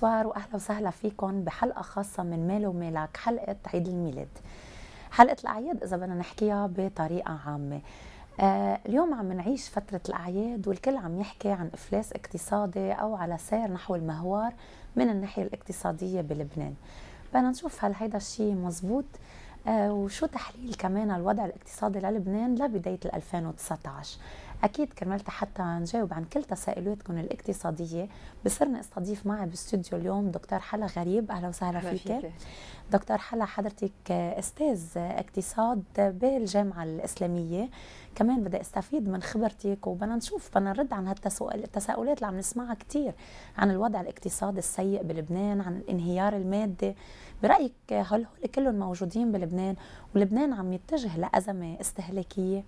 بونسوار واهلا وسهلا فيكم بحلقه خاصه من مال ومالك حلقه عيد الميلاد حلقه الاعياد اذا بدنا نحكيها بطريقه عامه آه اليوم عم نعيش فترة الأعياد والكل عم يحكي عن إفلاس اقتصادي أو على سير نحو المهوار من الناحية الاقتصادية بلبنان بدنا نشوف هل هيدا الشيء مزبوط آه وشو تحليل كمان الوضع الاقتصادي للبنان لبداية 2019 اكيد كرمال حتى نجاوب عن كل تساؤلاتكم الاقتصاديه بصرنا استضيف معي بالاستوديو اليوم دكتور حلا غريب اهلا وسهلا فيك دكتور حلا حضرتك استاذ اقتصاد بالجامعه الاسلاميه كمان بدي استفيد من خبرتك وبدنا نشوف بدنا نرد عن هالتساؤلات اللي عم نسمعها كثير عن الوضع الاقتصادي السيء بلبنان عن الانهيار المادي برايك هل هول كلهم موجودين بلبنان ولبنان عم يتجه لازمه استهلاكيه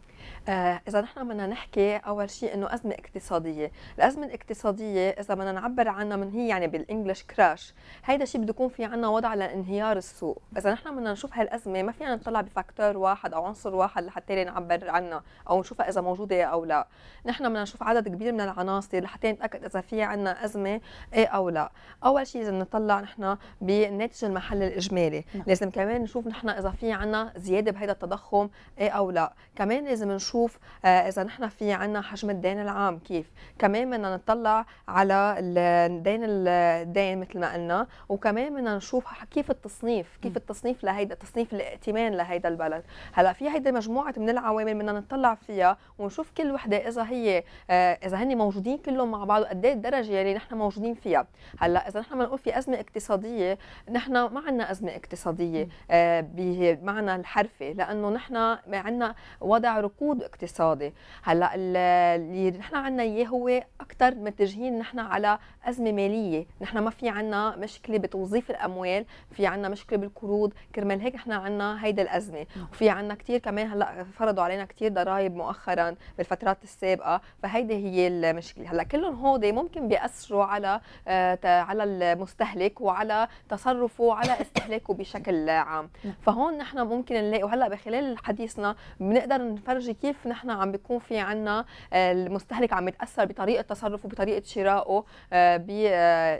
آه، اذا نحن بدنا نحكي اول شيء انه ازمه اقتصاديه الازمه الاقتصاديه اذا بدنا نعبر عنها من هي يعني بالانجلش كراش هيدا الشيء بده يكون في عنا وضع لانهيار السوق اذا نحن بدنا نشوف هالازمه ما فينا نطلع بفاكتور واحد او عنصر واحد لحتى نعبر عنها او نشوفها اذا موجوده او لا نحن بدنا نشوف عدد كبير من العناصر لحتى نتاكد اذا في عنا ازمه ايه او لا اول شيء لازم نطلع نحن بالناتج المحلي الاجمالي نعم. لازم كمان نشوف نحن اذا في عنا زياده بهذا التضخم ايه او لا كمان لازم نشوف آه، اذا نحن في عنا حجم الدين العام كيف كمان بدنا نطلع على الدين الدين مثل ما قلنا وكمان بدنا نشوف كيف التصنيف كيف التصنيف لهيدا تصنيف الائتمان لهيدا البلد هلا في هيدي مجموعه من العوامل بدنا نطلع فيها ونشوف كل وحده اذا هي آه، اذا هن موجودين كلهم مع بعض قد ايه الدرجه اللي يعني نحن موجودين فيها هلا اذا نحن بنقول في ازمه اقتصاديه نحن ما عندنا ازمه اقتصاديه آه، بمعنى الحرفي لانه نحن عندنا وضع ركود ركود اقتصادي هلا اللي نحن عندنا اياه هو اكثر متجهين نحن على ازمه ماليه نحن ما في عندنا مشكله بتوظيف الاموال في عندنا مشكله بالقروض كرمال هيك نحن عندنا هيدا الازمه وفي عندنا كثير كمان هلا فرضوا علينا كثير ضرائب مؤخرا بالفترات السابقه فهيدي هي المشكله هلا كلهم هودي ممكن بياثروا على آه، على المستهلك وعلى تصرفه وعلى استهلاكه بشكل عام فهون نحن ممكن نلاقي وهلا بخلال حديثنا بنقدر نفرجي نتيجه كيف نحن عم بيكون في عنا آه، المستهلك عم يتاثر بطريقه تصرفه بطريقه شرائه آه،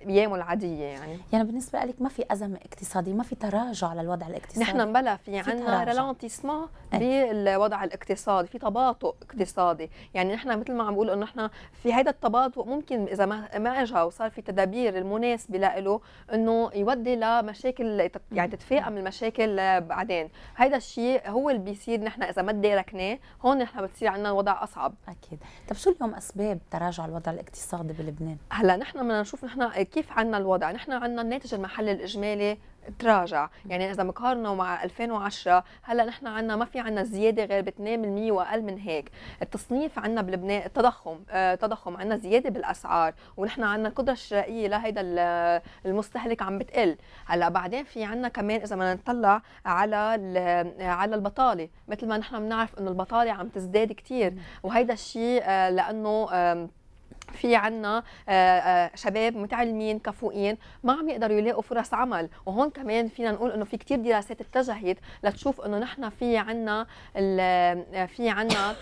بايامه العاديه يعني يعني بالنسبه لك ما في ازمه اقتصادي ما في تراجع للوضع الاقتصادي نحن بلا في عنا رالونتيسمون إيه. بالوضع الاقتصادي في تباطؤ اقتصادي يعني نحن مثل ما عم بقول انه نحن في هذا التباطؤ ممكن اذا ما ما اجى وصار في تدابير المناسبه له انه يودي لمشاكل يعني تتفاقم المشاكل بعدين هذا الشيء هو اللي بيصير نحن اذا ما تداركناه هون نحن بتصير عندنا وضع اصعب اكيد طب شو اليوم اسباب تراجع الوضع الاقتصادي بلبنان هلا نحن بدنا نشوف نحن كيف عندنا الوضع نحن عندنا الناتج المحلي الاجمالي تراجع يعني اذا مقارنه مع 2010 هلا نحن عندنا ما في عندنا زياده غير ب 2% واقل من هيك التصنيف عندنا بلبنان التضخم آه، تضخم عندنا زياده بالاسعار ونحن عندنا القدره الشرائيه لهيدا آه، المستهلك عم بتقل هلا بعدين في عندنا كمان اذا بدنا نطلع على آه، على البطاله مثل ما نحن بنعرف انه البطاله عم تزداد كثير وهيدا الشيء آه لانه آه في عنا آه، آه، شباب متعلمين كفؤين ما عم يقدروا يلاقوا فرص عمل وهون كمان فينا نقول انه في كتير دراسات اتجهت لتشوف انه نحن في عنا آه، في عنا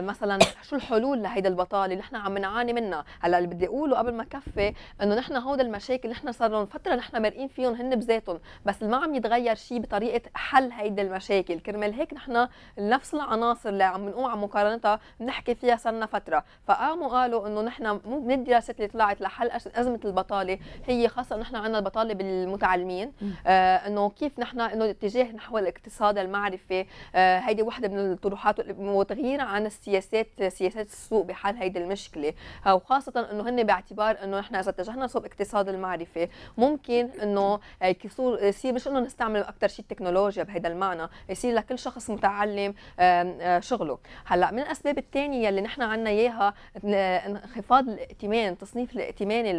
مثلا شو الحلول لهيدا البطاله اللي نحن عم نعاني منها هلا اللي بدي اقوله قبل ما كفي انه نحن هودا المشاكل نحن صار لهم فتره نحن مرقين فيهم هن بذاتهم بس ما عم يتغير شيء بطريقه حل هيدا المشاكل كرمال هيك نحن نفس العناصر اللي عم نقوم على مقارنتها بنحكي فيها صرنا فتره فقاموا قالوا انه نحن مو من الدراسات اللي طلعت لحل ازمه البطاله هي خاصه نحن عندنا البطاله بالمتعلمين آه انه كيف نحن انه الاتجاه نحو الاقتصاد المعرفي آه هيدي وحده من الطروحات وتغيير عن السياسات سياسات السوق بحل هيدي المشكله آه، وخاصه انه هن باعتبار انه نحن اذا اتجهنا صوب اقتصاد المعرفه ممكن انه آه، يصير يصير مش انه نستعمل اكثر شيء التكنولوجيا بهذا المعنى يصير لكل شخص متعلم آه، شغله هلا من الاسباب الثانيه اللي نحن عندنا اياها انخفاض نظام الائتمان التصنيف الائتماني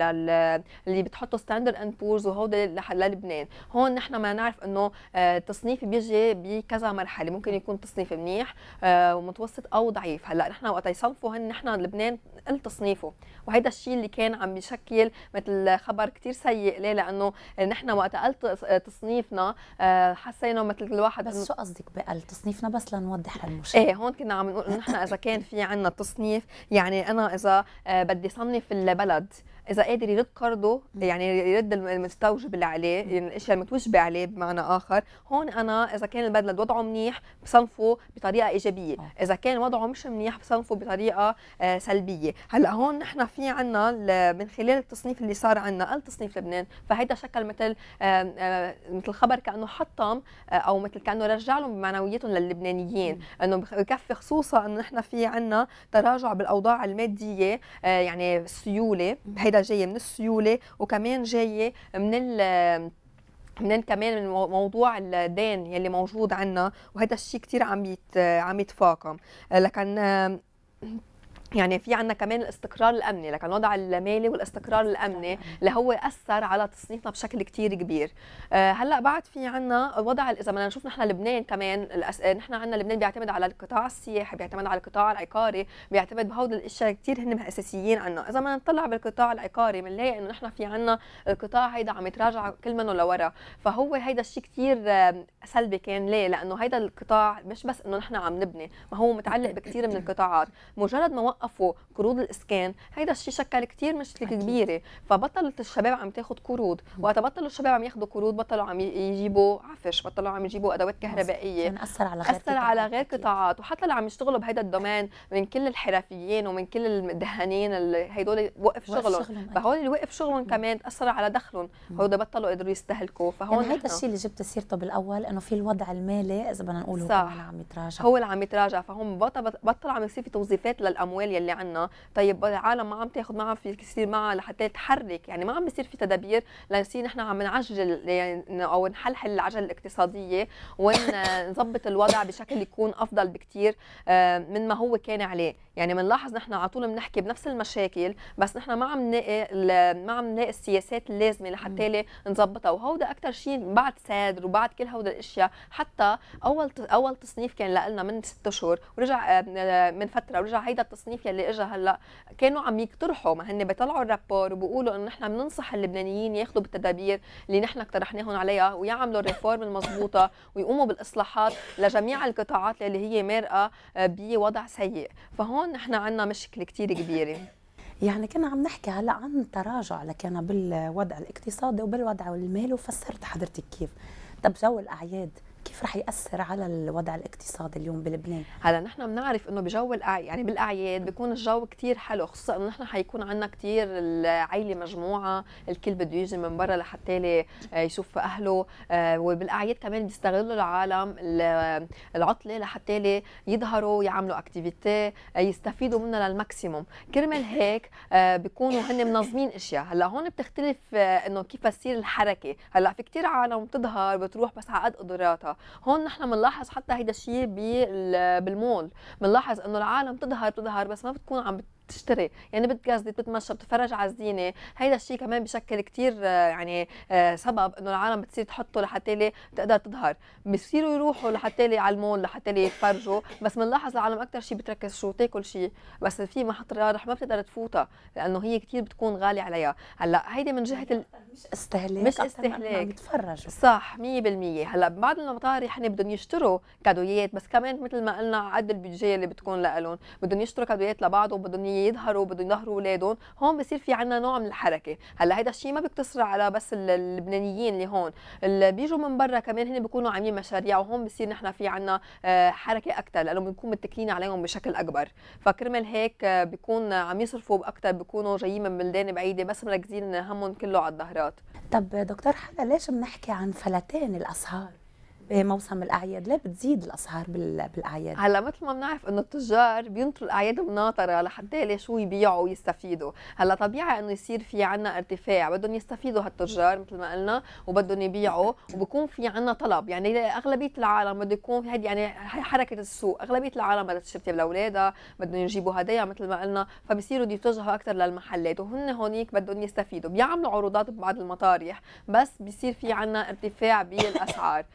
اللي بتحطه ستاندرد اند بورز وهودي للبنان هون نحن ما نعرف انه آه، التصنيف بيجي بكذا مرحله ممكن يكون تصنيف منيح آه، ومتوسط او ضعيف هلا نحن وقت يصنفوا هن نحن لبنان قل تصنيفه وهيدا الشيء اللي كان عم بيشكل مثل خبر كثير سيء ليه لانه نحن وقت قل آه، تصنيفنا حسينا مثل الواحد بس شو قصدك بقل تصنيفنا بس لنوضح للمشاهد ايه هون كنا عم نقول نحن اذا كان في عندنا تصنيف يعني انا اذا بدي بدي صنف البلد اذا قادر يرد قرضه يعني يرد المستوجب اللي عليه يعني الاشياء المتوجبه عليه بمعنى اخر هون انا اذا كان البلد وضعه منيح بصنفه بطريقه ايجابيه آه. اذا كان وضعه مش منيح بصنفه بطريقه آه، سلبيه هلا هون نحن في عنا من خلال التصنيف اللي صار عنا قال تصنيف لبنان فهيدا شكل مثل مثل خبر كانه حطم آه، او مثل كانه رجع لهم بمعنوياتهم للبنانيين انه بكفي خصوصا انه نحن في عنا تراجع بالاوضاع الماديه يعني السيوله هيدا كلها جايه من السيوله وكمان جايه من ال من كمان من موضوع الدين يلي موجود عنا وهذا الشيء كثير عم يت... عم يتفاقم لكن يعني في عندنا كمان الاستقرار الامني لكن الوضع المالي والاستقرار الامني اللي هو اثر على تصنيفنا بشكل كتير كبير أه هلا بعد في عندنا وضع اذا بدنا نشوف نحن لبنان كمان الأس... آه، نحن عندنا لبنان بيعتمد على القطاع السياحي بيعتمد على القطاع العقاري بيعتمد بهول الاشياء كتير هن اساسيين عنا اذا بدنا نطلع بالقطاع العقاري بنلاقي انه نحن في عندنا القطاع هيدا عم يتراجع كل منه لورا فهو هيدا الشيء كتير آه، سلبي كان ليه لانه هيدا القطاع مش بس انه نحن عم نبني ما هو متعلق بكثير من القطاعات مجرد ما وقفوا قروض الاسكان هيدا الشيء شكل كثير مشكله أكيد. كبيره فبطلت الشباب عم تاخذ قروض وقت بطلوا الشباب عم ياخذوا قروض بطلوا عم يجيبوا عفش بطلوا عم يجيبوا ادوات كهربائيه يعني اثر على غير اثر على غير قطاعات وحتى اللي عم يشتغلوا بهيدا الدومين من كل الحرفيين ومن كل الدهانين هدول وقف شغلهم فهول اللي وقف شغلهم كمان تاثر على دخلهم هول بطلوا قدروا يستهلكوا فهون يعني هيدا الشيء اللي جبت سيرته بالاول انه في الوضع المالي اذا بدنا نقول هو اللي عم يتراجع هو اللي عم يتراجع فهون بطل عم يصير في توظيفات للاموال الاعمال يلي عنا طيب العالم ما عم تاخذ ما عم في يصير معها لحتى تحرك يعني ما عم بيصير في تدابير لنصير نحن عم نعجل يعني او نحلحل العجله الاقتصاديه ونظبط الوضع بشكل يكون افضل بكثير آه، من ما هو كان عليه يعني بنلاحظ نحن على طول بنحكي بنفس المشاكل بس نحن ما عم نلاقي ما عم نلاقي السياسات اللازمه لحتى نظبطها وهودا اكثر شيء بعد سادر وبعد كل هودا الاشياء حتى اول اول تصنيف كان لنا من ست اشهر ورجع آه، من فتره ورجع هيدا التصنيف تكنيك يلي اجى هلا كانوا عم يقترحوا ما هن بيطلعوا الرابور وبيقولوا انه نحن بننصح اللبنانيين ياخذوا بالتدابير اللي نحن اقترحناهم عليها ويعملوا الريفورم المضبوطه ويقوموا بالاصلاحات لجميع القطاعات اللي هي مارقه آه، بوضع سيء فهون نحن عندنا مشكله كثير كبيره يعني كنا عم نحكي هلا عن تراجع لكن بالوضع الاقتصادي وبالوضع المالي وفسرت حضرتك كيف طب جو الاعياد كيف رح ياثر على الوضع الاقتصادي اليوم بلبنان هلا نحن بنعرف انه بجو الأعي... يعني بالاعياد بيكون الجو كثير حلو خصوصا انه نحن حيكون عندنا كثير العيله مجموعه الكل بده يجي من برا لحتى يشوف اهله آه، وبالاعياد كمان بيستغلوا العالم العطله لحتى يظهروا يعملوا اكتيفيتي آه، يستفيدوا منها للماكسيموم كرمال هيك آه، بيكونوا هن منظمين اشياء هلا هون بتختلف انه كيف تصير الحركه هلا في كثير عالم بتظهر بتروح بس على قد قدراتها هون نحن بنلاحظ حتى هيدا الشيء بالمول بنلاحظ انه العالم تظهر تظهر بس ما بتكون عم بت بتشتري يعني بتقصدي بتتمشى بتتفرج على الزينه هيدا الشيء كمان بشكل كتير آه، يعني آه، سبب انه العالم بتصير تحطه لحتى لي تقدر تظهر بصيروا يروحوا لحتى لي المول لحتى لي يتفرجوا بس بنلاحظ العالم اكثر شيء بتركز شو تاكل شيء بس في محط رياضه ما بتقدر تفوتها لانه هي كتير بتكون غاليه عليها هلا هيدي من جهه ال... مش استهلاك مش استهلاك بتفرج صح 100% هلا بعض المطاري يعني احنا بدهم يشتروا كادويات بس كمان مثل ما قلنا عد البيجيه اللي بتكون لهم بدهم يشتروا كادويات لبعض وبدهم يظهروا بدهم يظهروا اولادهم هون بصير في عندنا نوع من الحركه هلا هيدا الشيء ما بيقتصر على بس اللبنانيين اللي هون اللي بيجوا من برا كمان هن بيكونوا عاملين مشاريع وهون بصير نحن في عندنا آه، حركه اكثر لانه بنكون متكلين عليهم بشكل اكبر فكرمال هيك آه، بيكون عم يصرفوا اكثر بيكونوا جايين من بلدان بعيده بس مركزين همهم كله على الظهرات طب دكتور حدا ليش بنحكي عن فلتان الاسهار بموسم إيه، الاعياد ليه بتزيد الاسعار بالاعياد هلا مثل ما بنعرف انه التجار بينطروا الاعياد مناطره لحتى شو يبيعوا ويستفيدوا هلا طبيعي انه يصير في عنا ارتفاع بدهم يستفيدوا هالتجار مثل ما قلنا وبدهم يبيعوا وبكون في عنا طلب يعني اغلبيه العالم بده يكون هذه يعني حركه السوق اغلبيه العالم بدها تشتري لاولادها بدهم يجيبوا هدايا مثل ما قلنا فبصيروا يتجهوا اكثر للمحلات وهن هونيك بدهم يستفيدوا بيعملوا عروضات ببعض المطاريح بس بصير في عنا ارتفاع بالاسعار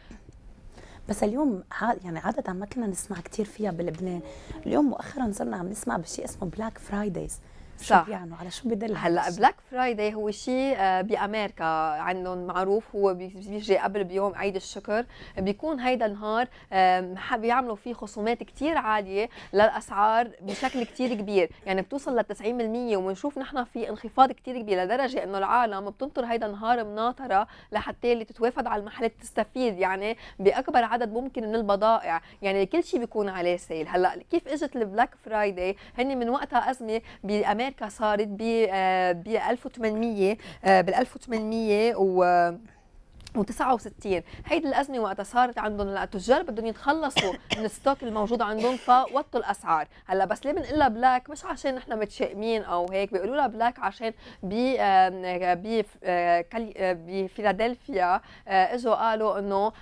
بس اليوم يعني عاده ما كنا نسمع كثير فيها بلبنان اليوم مؤخرا صرنا عم نسمع بشيء اسمه بلاك فرايدايز صح بيعنوا على شو بدل هلا بلاك فرايداي هو شيء آه، بامريكا عندهم معروف هو بيجي قبل بيوم عيد الشكر بيكون هيدا النهار آه، بيعملوا فيه خصومات كثير عاليه للاسعار بشكل كثير كبير يعني بتوصل ل 90% وبنشوف نحن في انخفاض كثير كبير لدرجه انه العالم بتنطر هيدا النهار مناطره لحتى اللي تتوافد على المحلات تستفيد يعني باكبر عدد ممكن من البضائع يعني كل شيء بيكون عليه سيل هلا كيف اجت البلاك فرايداي هن من وقتها ازمه بامريكا امريكا صارت ب 1800 آه، آه، بال 1800 و و69 هيدي الازمه وقتها صارت عندهم هلا التجار بدهم يتخلصوا من الستوك الموجود عندهم فوطوا الاسعار هلا بس ليه بنقول لها بلاك مش عشان نحن متشائمين او هيك بيقولوا لها بلاك عشان ب ب آه، آه، بفيلادلفيا آه، اجوا قالوا انه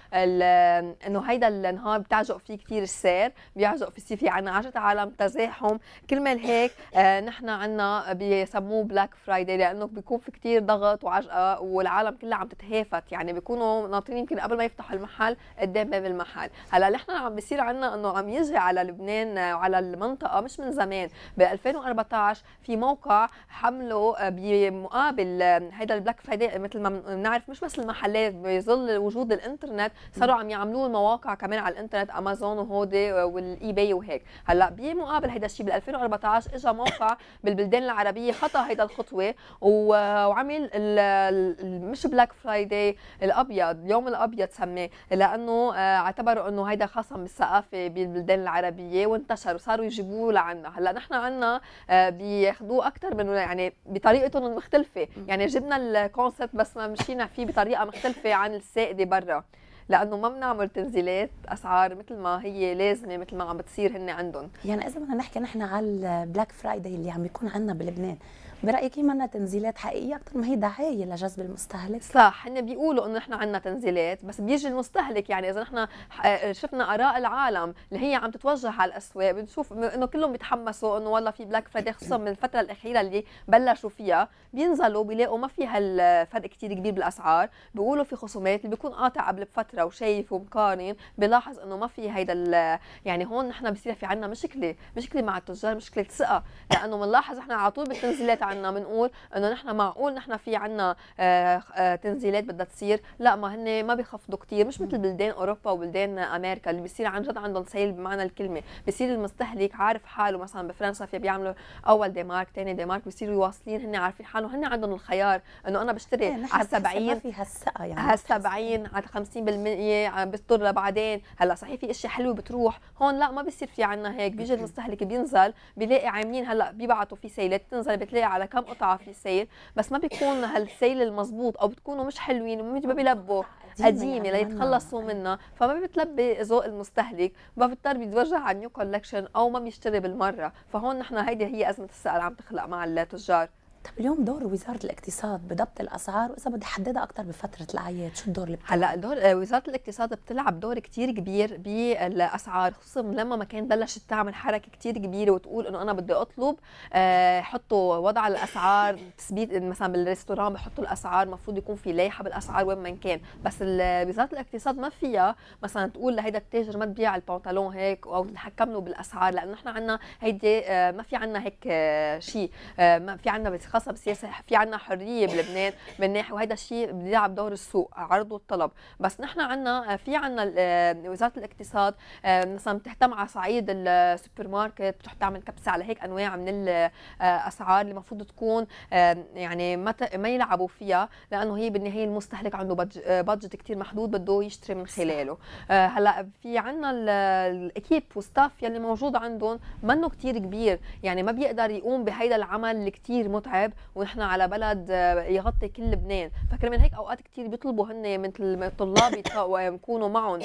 انه هيدا النهار بتعجق فيه كثير السير بيعجق في في عنا عجت عالم تزاحم كرمال هيك نحن عنا بيسموه بلاك فرايداي لانه بيكون في كثير ضغط وعجقه والعالم كلها عم تتهافت يعني بيكونوا ناطرين يمكن قبل ما يفتحوا المحل قدام ايه باب المحل هلا اللي احنا عم بيصير عندنا انه عم يجي على لبنان وعلى المنطقه مش من زمان ب 2014 في موقع حمله بمقابل هذا البلاك فرايداي مثل ما بنعرف مش بس المحلات بظل وجود الانترنت صاروا عم يعملوا المواقع كمان على الانترنت امازون وهودي والاي باي وهيك هلا بمقابل هذا الشيء بال 2014 اجى موقع بالبلدان العربيه خطا هيدا الخطوه وعمل مش بلاك فرايداي الابيض يوم الابيض سماه لانه آه، اعتبروا انه هيدا خصم الثقافه بالبلدان العربيه وانتشر وصاروا يجيبوه لعنا هلا نحن عنا آه، بياخذوه اكثر من يعني بطريقتهم المختلفه يعني جبنا الكونسبت بس ما مشينا فيه بطريقه مختلفه عن السائده برا لانه ما بنعمل تنزيلات اسعار مثل ما هي لازمه مثل ما عم بتصير هن عندهم يعني اذا بدنا نحكي نحن على البلاك فرايداي اللي عم بيكون عندنا بلبنان برايك ما منا تنزيلات حقيقيه اكثر ما هي دعايه لجذب المستهلك صح هن بيقولوا انه نحن عندنا تنزيلات بس بيجي المستهلك يعني اذا نحن آه، شفنا اراء العالم اللي هي عم تتوجه على الاسواق بنشوف انه كلهم بيتحمسوا انه والله في بلاك فرايداي خصوصا من الفتره الاخيره اللي بلشوا فيها بينزلوا بيلاقوا ما في هالفرق كثير كبير بالاسعار بيقولوا في خصومات اللي بيكون قاطع قبل بفتره بيقرا وشايف ومقارن بلاحظ انه ما في هيدا يعني هون نحن بصير في عندنا مشكله مشكله مع التجار مشكله ثقه لانه بنلاحظ نحن على طول بالتنزيلات عنا بنقول انه نحن معقول نحن في عنا آه، آه، تنزيلات بدها تصير لا ما هن ما بيخفضوا كثير مش مثل بلدان اوروبا وبلدان امريكا اللي بيصير عن جد عندهم سيل بمعنى الكلمه بيصير المستهلك عارف حاله مثلا بفرنسا في بيعملوا اول ديمارك ثاني ديمارك بيصيروا يواصلين هن عارفين حالهم هن عندهم الخيار انه انا بشتري إيه، على 70 ما في هالثقه يعني على 70 على 50% بيضطر بتضر لبعدين هلا صحيح في اشياء حلوه بتروح هون لا ما بيصير في عنا هيك بيجي المستهلك بينزل بيلاقي عاملين هلا بيبعتوا في سيلات بتنزل بتلاقي على كم قطعه في سيل بس ما بيكون هالسيل المزبوط او بتكونوا مش حلوين ومش ما بيلبوا يعني، قديمه ليتخلصوا منها فما بتلبي ذوق المستهلك فبضطر بيتوجه على نيو كولكشن او ما بيشتري بالمره فهون نحن هيدي هي ازمه السعر عم تخلق مع التجار طب اليوم دور وزاره الاقتصاد بضبط الاسعار واذا بدي احددها اكثر بفتره الاعياد شو الدور اللي بتلعب؟ هلا دور آه، وزاره الاقتصاد بتلعب دور كثير كبير بالاسعار خصوصا لما ما كان بلشت تعمل حركه كثير كبيره وتقول انه انا بدي اطلب آه، حطوا وضع الاسعار تثبيت مثلا بالريستوران بحطوا الاسعار المفروض يكون في لائحه بالاسعار وين ما كان بس وزاره الاقتصاد ما فيها مثلا تقول لهيدا التاجر ما تبيع البنطلون هيك او تتحكم له بالاسعار لانه نحن عندنا هيدي آه، ما في عندنا هيك شيء ما في عندنا خاصه بالسياسه في عندنا حريه بلبنان من ناحيه وهذا الشيء بيلعب دور السوق عرض والطلب بس نحن عندنا في عندنا آه، وزاره الاقتصاد آه، مثلا بتهتم على صعيد السوبر ماركت بتروح تعمل كبسه على هيك انواع من الاسعار آه، اللي المفروض تكون يعني ما ما يلعبوا فيها لانه هي بالنهايه المستهلك عنده بادجت كثير محدود بده يشتري من خلاله هلا في عندنا الاكيب والستاف يلي موجود عندهم منه كثير كبير يعني ما بيقدر يقوم بهيدا العمل اللي كثير متعب صعب ونحن على بلد آه، يغطي كل لبنان فكرمال هيك اوقات كثير بيطلبوا هن مثل الطلاب يكونوا معهم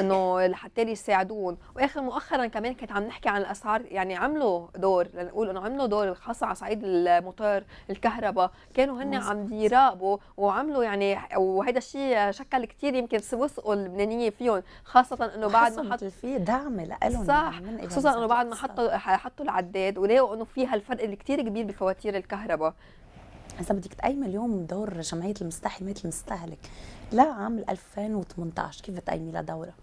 انه لحتى يساعدوهم واخر مؤخرا كمان كنت عم نحكي عن الاسعار يعني عملوا دور لنقول انه عملوا دور خاصه على صعيد المطار الكهرباء كانوا هن عم يراقبوا وعملوا يعني وهذا الشيء شكل كثير يمكن وثقوا اللبنانيه فيهم خاصه انه بعد ما حط في دعم لهم صح يعني خصوصا انه بعد ما حطوا حطوا العداد ولقوا انه في هالفرق الكثير كبير بفواتير الكهرباء بابا هسه بدك تقيمي اليوم دور جمعيه المستحي حمايه المستهلك لا عام 2018 كيف بتقيمي لدورها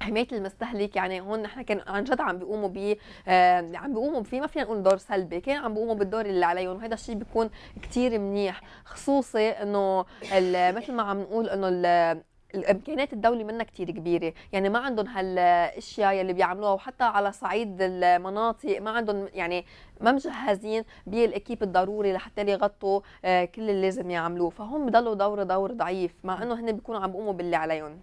حمايه المستهلك يعني هون نحن كان عن جد عم بيقوموا ب بي آه عم بيقوموا فيه ما فينا نقول دور سلبي كان عم بيقوموا بالدور اللي عليهم وهذا الشيء بيكون كثير منيح خصوصي انه مثل ما عم نقول انه الامكانيات الدولي منها كتير كبيره يعني ما عندهم هالاشياء يلي بيعملوها وحتى على صعيد المناطق ما عندهم يعني ما مجهزين بالاكيب الضروري لحتى يغطوا آه، كل اللي لازم يعملوه فهم بضلوا دور دور ضعيف مع انه هن بيكونوا عم بيقوموا باللي عليهم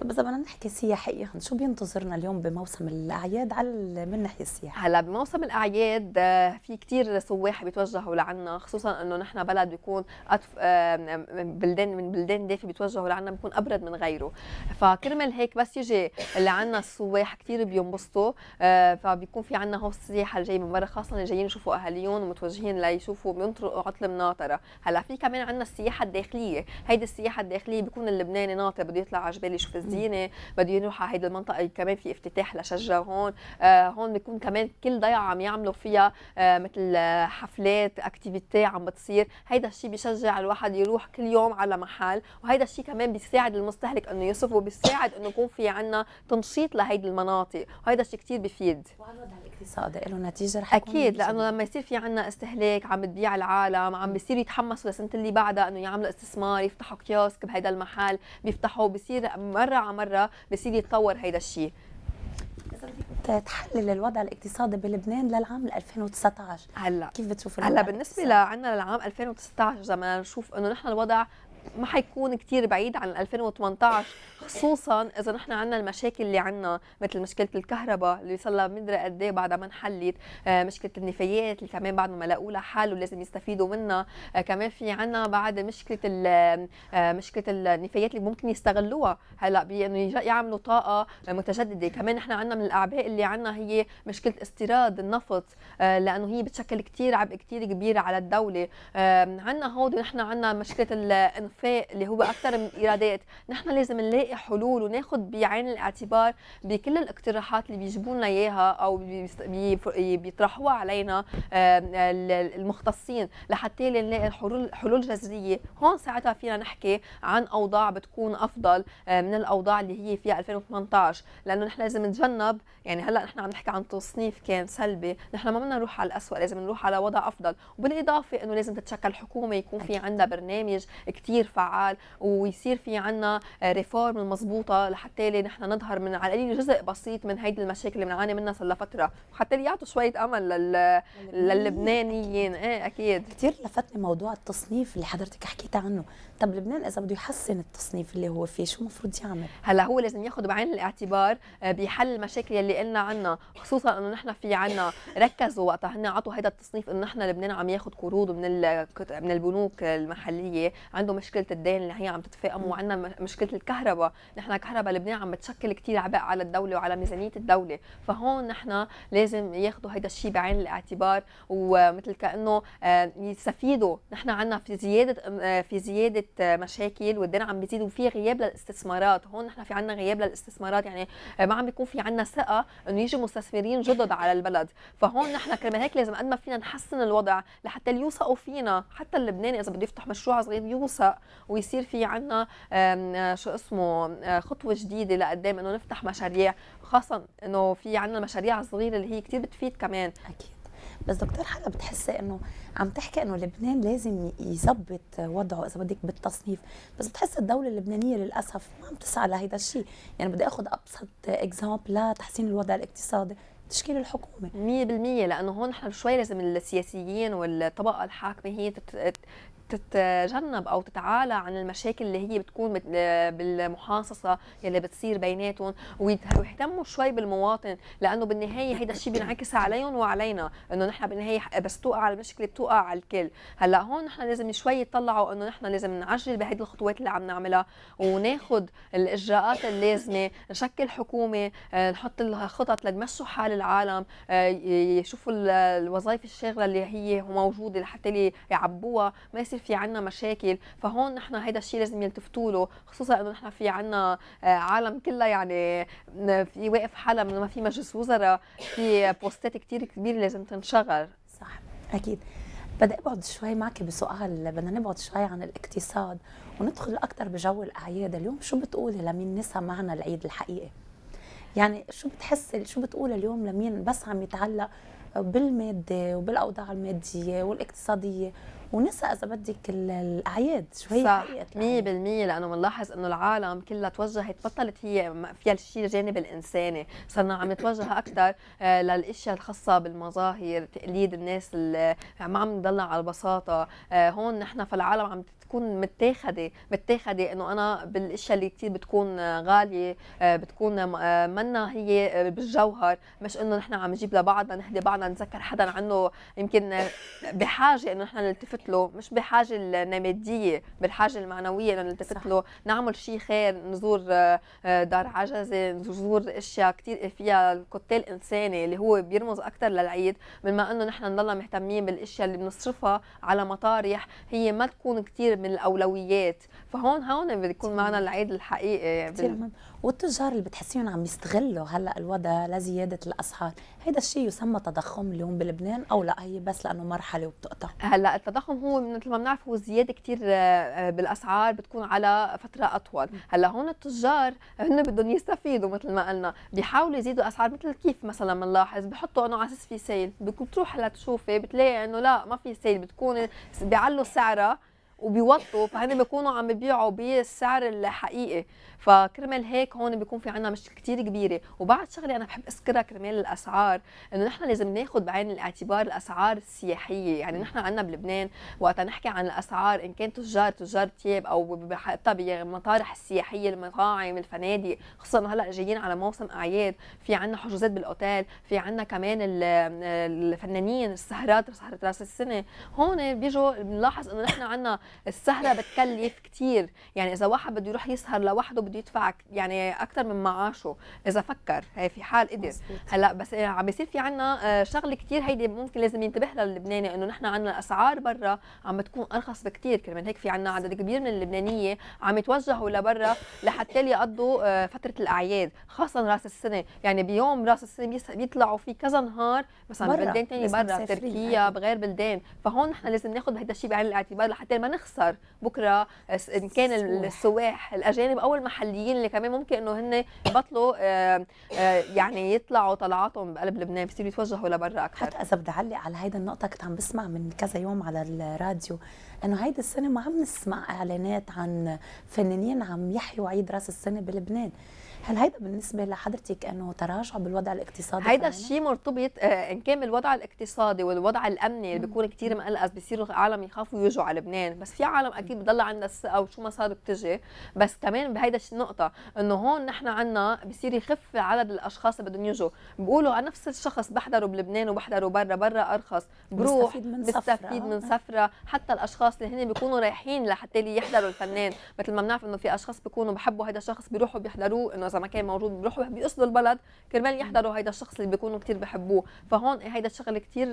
طب اذا بدنا نحكي سياحيا شو بينتظرنا اليوم بموسم الاعياد على من ناحيه السياحه هلا بموسم الاعياد آه، في كثير سواح بيتوجهوا لعنا خصوصا انه نحن بلد بيكون أطف... آه، بلدان من بلدان دافي بيتوجهوا لعنا بيكون ابرد من غيره فكرمال هيك بس يجي لعنا السواح كثير بينبسطوا آه، فبيكون في عنا هو السياحه الجاي من برا خاصه اللي جايين يشوفوا اهاليهم ومتوجهين ليشوفوا بينطرقوا عطله مناطره هلا في كمان عنا السياحه الداخليه هيدي السياحه الداخليه بيكون اللبناني ناطر بده يطلع على جبال يشوف مزينه بده يروح على هيدي المنطقه كمان في افتتاح لشجره هون آه هون بيكون كمان كل ضيعه عم يعملوا فيها آه مثل حفلات اكتيفيتي عم بتصير هيدا الشيء بيشجع الواحد يروح كل يوم على محل وهيدا الشيء كمان بيساعد المستهلك انه يصرف وبيساعد انه يكون في عندنا تنشيط لهيدي المناطق وهيدا الشيء كثير بفيد وعن له نتيجه رح اكيد لانه لما يصير في عنا استهلاك عم بتبيع العالم عم بيصير يتحمسوا للسنه اللي بعدها انه يعملوا استثمار يفتحوا كيوسك بهيدا المحل بيفتحوا بصير مره مره على مره بصير يتطور هيدا الشيء تحلل الوضع الاقتصادي بلبنان للعام 2019 هلا كيف بتشوف هلا بالنسبه لعنا للعام 2019 زمان نشوف انه نحن الوضع ما حيكون كثير بعيد عن 2018 خصوصا اذا نحن عندنا المشاكل اللي عندنا مثل مشكله الكهرباء اللي صار لها مدري قد ايه بعدها ما انحلت آه، مشكله النفايات اللي كمان بعد ما لقوا لها حل ولازم يستفيدوا منها آه، كمان في عندنا بعد مشكله آه، مشكله النفايات اللي ممكن يستغلوها هلا بانه يعملوا طاقه متجدده كمان نحن عندنا من الاعباء اللي عندنا هي مشكله استيراد النفط لانه هي بتشكل كثير عبء كثير كبير على الدوله عندنا هود نحن عندنا مشكله الانفاق الوفاء اللي هو اكثر من ايرادات نحن لازم نلاقي حلول وناخذ بعين الاعتبار بكل الاقتراحات اللي بيجيبوا لنا اياها او بيطرحوها علينا المختصين لحتى نلاقي حلول حلول جذريه هون ساعتها فينا نحكي عن اوضاع بتكون افضل آه، من الاوضاع اللي هي فيها 2018 لانه نحن لازم نتجنب يعني هلا نحن عم نحكي عن تصنيف كان سلبي نحن ما بدنا نروح على الاسوء لازم نروح على وضع افضل وبالاضافه انه لازم تتشكل حكومه يكون في عندها برنامج كثير فعال ويصير في عنا ريفورم المضبوطه لحتى نحن نظهر من على القليل جزء بسيط من هيدي المشاكل اللي بنعاني منها صار فترة وحتى يعطوا شويه امل لل... للبنانيين ايه اكيد كثير لفتني موضوع التصنيف اللي حضرتك حكيت عنه طب لبنان اذا بده يحسن التصنيف اللي هو فيه شو المفروض يعمل هلا هو لازم ياخذ بعين الاعتبار آه، بحل المشاكل اللي قلنا عنها خصوصا انه نحن في عنا ركزوا وقتها هن عطوا هذا التصنيف انه نحن لبنان عم ياخذ قروض من من البنوك المحليه عنده مشكله مشكله الدين اللي هي عم تتفاقم وعندنا مشكله الكهرباء نحن كهرباء لبنان عم بتشكل كثير عبء على الدوله وعلى ميزانيه الدوله فهون نحن لازم ياخذوا هذا الشيء بعين الاعتبار ومثل كانه آه، يستفيدوا نحن عندنا في زياده آه، في زياده آه، مشاكل والدين عم بيزيد وفي غياب للاستثمارات هون نحن في عندنا غياب للاستثمارات يعني ما عم بيكون في عندنا ثقه انه يجي مستثمرين جدد على البلد فهون نحن كرمال هيك لازم قد ما فينا نحسن الوضع لحتى يوثقوا فينا حتى اللبناني اذا بده يفتح مشروع صغير يوثق ويصير في عنا آه، شو اسمه آه، خطوه جديده لقدام انه نفتح مشاريع خاصه انه في عنا المشاريع الصغيره اللي هي كثير بتفيد كمان اكيد بس دكتور حلا بتحسي انه عم تحكي انه لبنان لازم يظبط وضعه اذا بدك بالتصنيف بس بتحس الدوله اللبنانيه للاسف ما عم تسعى لهيدا الشيء يعني بدي اخذ ابسط اكزامبل لتحسين الوضع الاقتصادي تشكيل الحكومه 100% لانه هون نحن شوي لازم السياسيين والطبقه الحاكمه هي تتجنب او تتعالى عن المشاكل اللي هي بتكون بالمحاصصه اللي بتصير بيناتهم ويهتموا شوي بالمواطن لانه بالنهايه هيدا الشيء بينعكس عليهم وعلينا انه نحن بالنهايه بس توقع على المشكله بتوقع على الكل هلا هون نحن لازم شوي يطلعوا انه نحن لازم نعجل بهيدي الخطوات اللي عم نعملها وناخذ الاجراءات اللازمه نشكل حكومه آه، نحط الخطط لنمشوا حال العالم آه، يشوفوا الوظائف الشاغله اللي هي موجوده لحتى يعبوها ما يصير يصير في عنا مشاكل فهون نحن هيدا الشيء لازم يلتفتوا له خصوصا انه نحن في عنا آه، عالم كلها يعني في واقف حالها من ما في مجلس وزراء في بوستات كثير كبيره لازم تنشغل صح اكيد بدي ابعد شوي معك بسؤال بدنا نبعد شوي عن الاقتصاد وندخل اكثر بجو الاعياد اليوم شو بتقولي لمين نسى معنا العيد الحقيقي يعني شو بتحسي شو بتقولي اليوم لمين بس عم يتعلق بالماده وبالاوضاع الماديه والاقتصاديه ونسى اذا بدك الاعياد شوي صح 100% لانه بنلاحظ انه العالم كلها توجهت بطلت هي فيها الشيء الجانب الانساني صرنا عم نتوجه اكثر آه، للاشياء الخاصه بالمظاهر تقليد الناس اللي ما عم نضلنا على البساطه آه، هون نحن في العالم عم تكون متاخده متاخده انه انا بالاشياء اللي كثير بتكون غاليه آه، بتكون آه، منا هي بالجوهر مش انه نحن عم نجيب لبعضنا نهدي بعضنا نذكر حدا عنه يمكن بحاجه انه نحن نلتفت له مش بحاجه الماديه بالحاجه المعنويه انه نلتفت له نعمل شيء خير نزور آه، دار عجزه نزور اشياء كثير فيها كوتيل انساني اللي هو بيرمز اكثر للعيد من ما انه نحن نضلنا مهتمين بالاشياء اللي بنصرفها على مطارح هي ما تكون كثير من الاولويات فهون هون بيكون معنا العيد الحقيقي كثير بال... والتجار اللي بتحسيهم عم يستغلوا هلا الوضع لزياده الاسعار هذا الشيء يسمى تضخم اليوم بلبنان او لا هي بس لانه مرحله وبتقطع هلا التضخم هو مثل ما بنعرف هو زياده كثير آه، آه، بالاسعار بتكون على فتره اطول هلا هون التجار هن بدهم يستفيدوا مثل ما قلنا بيحاولوا يزيدوا اسعار مثل كيف مثلا بنلاحظ بحطوا انه على اساس في سيل بتروح هلا تشوفي بتلاقي انه لا ما في سيل بتكون بيعلوا سعرها وبيوطوا فهن بيكونوا عم بيبيعوا بالسعر الحقيقي فكرمال هيك هون بيكون في عندنا مشكله كثير كبيره وبعد شغله انا بحب اذكرها كرمال الاسعار انه نحن لازم ناخذ بعين الاعتبار الاسعار السياحيه يعني نحن عندنا بلبنان وقت نحكي عن الاسعار ان كان تجار تجار ثياب او حتى بمطارح السياحيه المطاعم الفنادق خصوصا هلا جايين على موسم اعياد في عندنا حجوزات بالاوتيل في عندنا كمان الفنانين السهرات سهرات راس السنه هون بيجوا بنلاحظ انه نحن عندنا السهره بتكلف كثير يعني اذا واحد بده يروح يسهر لوحده بده يدفع يعني اكثر من معاشه اذا فكر هي في حال قدر هلا بس إيه، عم بيصير في عنا آه، شغله كثير هيدي ممكن لازم ينتبه لها اللبناني انه نحن عنا الاسعار برا عم بتكون ارخص بكثير كمان هيك في عنا عدد كبير من اللبنانيه عم يتوجهوا لبرا لحتى يقضوا آه، فتره الاعياد خاصه راس السنه يعني بيوم راس السنه بيطلعوا في كذا نهار مثلا بلدان ثانيه برا تركيا بغير بلدان فهون نحن لازم ناخذ هذا الشيء بعين الاعتبار لحتى ما نخسر بكره آه، ان كان السواح الاجانب او المحليين اللي كمان ممكن انه هن يبطلوا آه، آه، يعني يطلعوا طلعاتهم بقلب لبنان بصيروا يتوجهوا لبرا اكثر حتى اذا بدي اعلق على هيدا النقطه كنت عم بسمع من كذا يوم على الراديو انه هيدي السنه ما عم نسمع اعلانات عن فنانين عم يحيوا عيد راس السنه بلبنان هل هيدا بالنسبه لحضرتك انه تراجع بالوضع الاقتصادي هيدا الشيء مرتبط آه، ان كان بالوضع الاقتصادي والوضع الامني اللي بيكون كثير مقلق بصيروا العالم يخافوا يجوا على لبنان بس في عالم اكيد بضل عندها الثقه وشو ما صار بتجي بس كمان بهيدا النقطه انه هون نحن عندنا بصير يخف عدد الاشخاص اللي بدهم يجوا بقولوا على نفس الشخص بحضره بلبنان وبحضره برا برا ارخص بروح بستفيد من سفره, بستفيد من سفرة حتى الاشخاص الاشخاص اللي هن بيكونوا رايحين لحتى يحضروا الفنان مثل ما بنعرف انه في اشخاص بيكونوا بحبوا هذا الشخص بيروحوا بيحضروه انه اذا ما كان موجود بيروحوا بيقصدوا البلد كرمال يحضروا هذا الشخص اللي بيكونوا كثير بحبوه فهون هذا الشغل كثير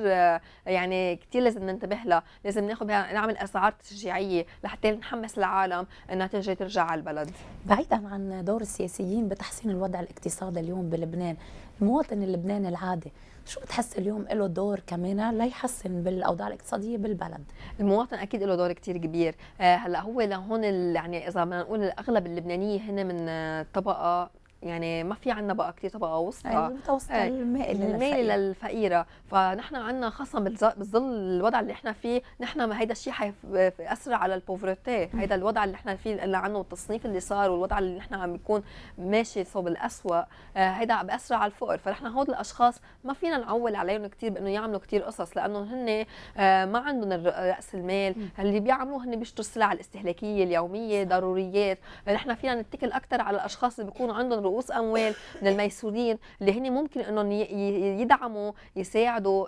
يعني كثير لازم ننتبه لها لازم ناخذ نعمل اسعار تشجيعيه لحتى نحمس العالم انها تجي ترجع على البلد بعيدا عن دور السياسيين بتحسين الوضع الاقتصادي اليوم بلبنان المواطن اللبناني العادي شو بتحس اليوم له دور كمان ليحسن بالاوضاع الاقتصاديه بالبلد؟ المواطن اكيد له دور كثير كبير، آه، هلا هو لهون يعني اذا بدنا نقول اغلب اللبنانيه هنا من آه، طبقه يعني ما في عندنا بقى كثير طبقه وسطى المتوسطه يعني آه، المائله المائله للفقيره فنحن عندنا خصم بظل الوضع اللي احنا فيه نحن هيدا الشيء حيأثر على البوفرتي هيدا الوضع اللي احنا فيه اللي عنه التصنيف اللي صار والوضع اللي نحن عم يكون ماشي صوب الأسوأ آه، هيدا بأسرع على الفقر فنحن هود الاشخاص ما فينا نعول عليهم كثير بانه يعملوا كثير قصص لانه هن آه، ما عندهم راس المال اللي بيعملوه هن بيشتروا السلع الاستهلاكيه اليوميه ضروريات نحن فينا نتكل اكثر على الاشخاص اللي بيكونوا عندهم رؤوس اموال من الميسورين اللي هن ممكن انهم يدعموا يساعدوا